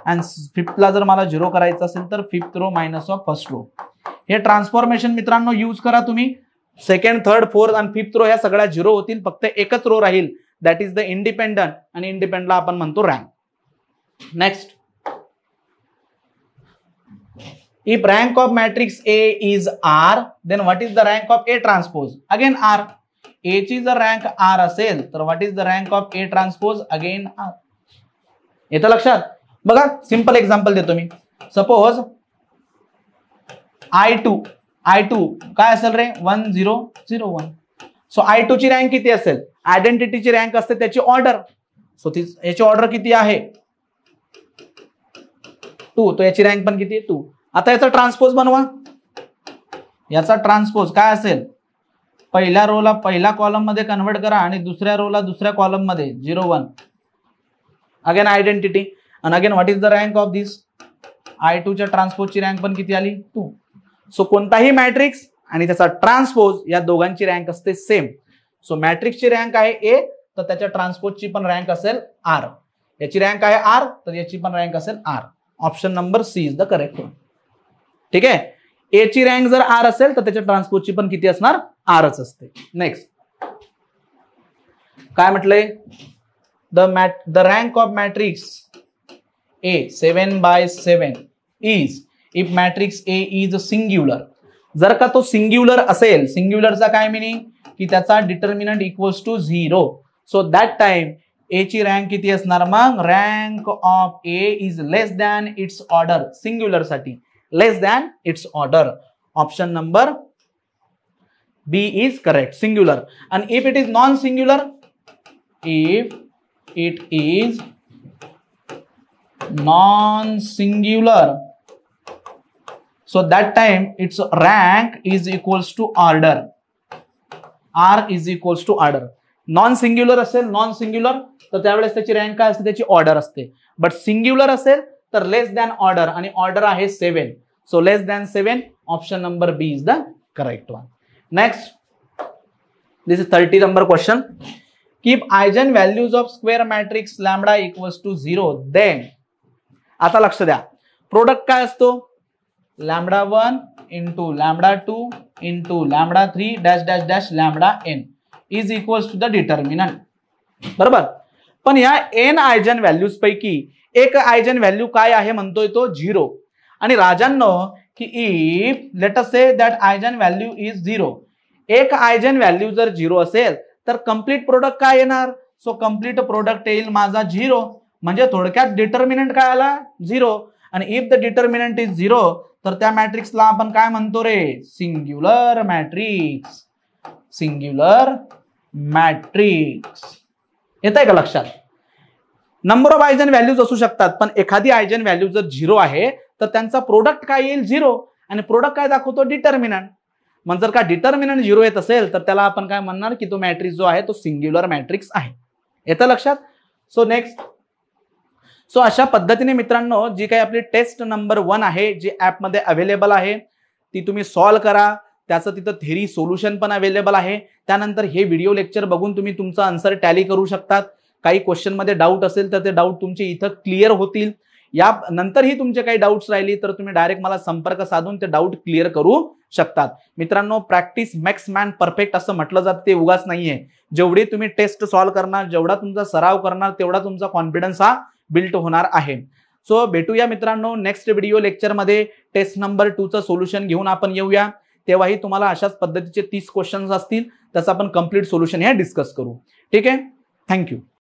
and फिफ्थला जर मला झिरो करायचं असेल तर fifth row minus of first row हे ट्रान्सफॉर्मेशन मित्रांनो यूज करा तुम्ही सेकंड थर्ड फोर्थ आणि फिफ्थ रो ह्या सगळ्या झिरो होतील फक्त एकच रो राहील दॅट इज द इंडिपेंडंट आणि इंडिपेंडला आपण म्हणतो rank next if rank of matrix A is R then what is the rank of A transpose again R A ची जर रँक आर असेल तर what is the rank of A transpose again R येतं लक्षात बघा simple example देतो मी suppose I two I two काय असेल रे one zero zero one so I two ची रँक किती असेल आयडेंटिटीची रँक असते त्याची ऑर्डर सो ती याची ऑर्डर किती आहे टू तो याची रँक पण किती आहे टू आता याचा ट्रान्सपोज बनवा याचा ट्रान्सपोज काय असेल पहिल्या रोला पहिल्या कॉलम मध्ये कन्वर्ट करा आणि दुसऱ्या रोला दुसऱ्या कॉलम मध्ये zero one again identity and again what is the rank of this I two टूच्या ट्रान्सपोजची रँक पण किती आली टू सो कोणताही मॅट्रिक्स आणि त्याचा ट्रान्सपोज या दोघांची रँक असते सेम सो मॅट्रिक्सची रँक आहे ए तर त्याच्या ट्रान्सपोजची पण रँक असेल आर याची रँक आहे आर तर याची पण रँक असेल R option number C is the correct one ठीक आहे ए ची रँक जर आर असेल तर त्याच्या ट्रान्सपोजची पण किती असणार आरच असते नेक्स्ट काय म्हटलंय the mat the rank of matrix A, 7 by 7 is, if matrix A is singular, जर का तो singular असेल, singular चा काई मिनी, कि त्याचा determinant equals to 0, so that time, A ची rank किती असनार मां, rank of A is less than its order, singular साथी, less than its order, option number B is correct, singular, and if it is non-singular, if it is singular if its non-singular. So that time its rank is equals to order. R is equals to order. Non singular असेल non singular तर त्यावेळेस त्याची rank काय असते त्याची order असते but singular असेल तर लेस दॅन ऑर्डर आणि ऑर्डर आहे seven so less than seven option number B is the correct one next this is thirty number question keep eigen values of square matrix lambda equals to zero then आता लक्ष द्या product काय असतो lambda one into lambda two into lambda three dash dash dash lambda N is equals to the determinant बरोबर पण या N आयजन values पैकी एक आयजन व्हॅल्यू काय आहे म्हणतोय तो झिरो आणि राजांनो की if let say that eigen value is zero एक आयजन व्हॅल्यू जर झिरो असेल तर कम्प्लीट प्रोडक्ट काय येणार सो कम्प्लीट प्रोडक्ट येईल माझा झिरो म्हणजे थोडक्यात डिटर्मिनंट काय आला झिरो आणि if the determinant is zero तर त्या मॅट्रिक्सला आपण काय म्हणतो रे सिंग्युलर मॅट्रिक्स सिंग्युलर मॅट्रिक्स येत आहे का लक्षात नंबर ऑफ आयजन व्हॅल्यूज असू शकतात पण एखादी आयजन व्हॅल्यू जर झिरो आहे तर त्यांचा प्रोडक्ट काय येईल झिरो आणि प्रोडक्ट काय दाखवतो डिटर्मिनंट मग जर का डिटर्मिनंट झिरो येत असेल तर त्याला आपण काय म्हणणार की तो मॅट्रिक्स जो आहे तो सिंग्युलर मॅट्रिक्स आहे येतं लक्षात सो नेक्स्ट सो अशा पद्धतीने मित्रांनो जी काही आपली टेस्ट नंबर वन आहे जी ॲपमध्ये अवेलेबल आहे ती तुम्ही सॉल्व करा त्याचं तिथं थेरी सोल्युशन पण अवेलेबल आहे त्यानंतर हे व्हिडिओ लेक्चर बघून तुम्ही तुमचा आन्सर टॅली करू शकतात काही क्वेश्चनमध्ये डाऊट असेल तर ते डाऊट तुमचे इथं क्लिअर होतील या नंतरही तुमचे काही डाऊट्स राहिली तर तुम्ही डायरेक्ट मला संपर्क साधून ते डाऊट क्लिअर करू शकतात मित्रांनो प्रॅक्टिस मॅक्स मॅन परफेक्ट असं म्हटलं जातं ते उगाच नाहीये जेवढी तुम्ही टेस्ट सॉल्व्ह करणार जेवढा तुमचा सराव करणार तेवढा तुमचा कॉन्फिडन्स हा बिल्ट होणार आहे सो भेटूया मित्रांनो नेक्स्ट व्हिडिओ लेक्चरमध्ये टेस्ट नंबर टू टूचं सोल्युशन घेऊन आपण येऊया तेव्हाही तुम्हाला अशाच पद्धतीचे तीस क्वेश्चन्स असतील त्याचं आपण कम्प्लीट सोल्युशन हे डिस्कस करू ठीक आहे थँक्यू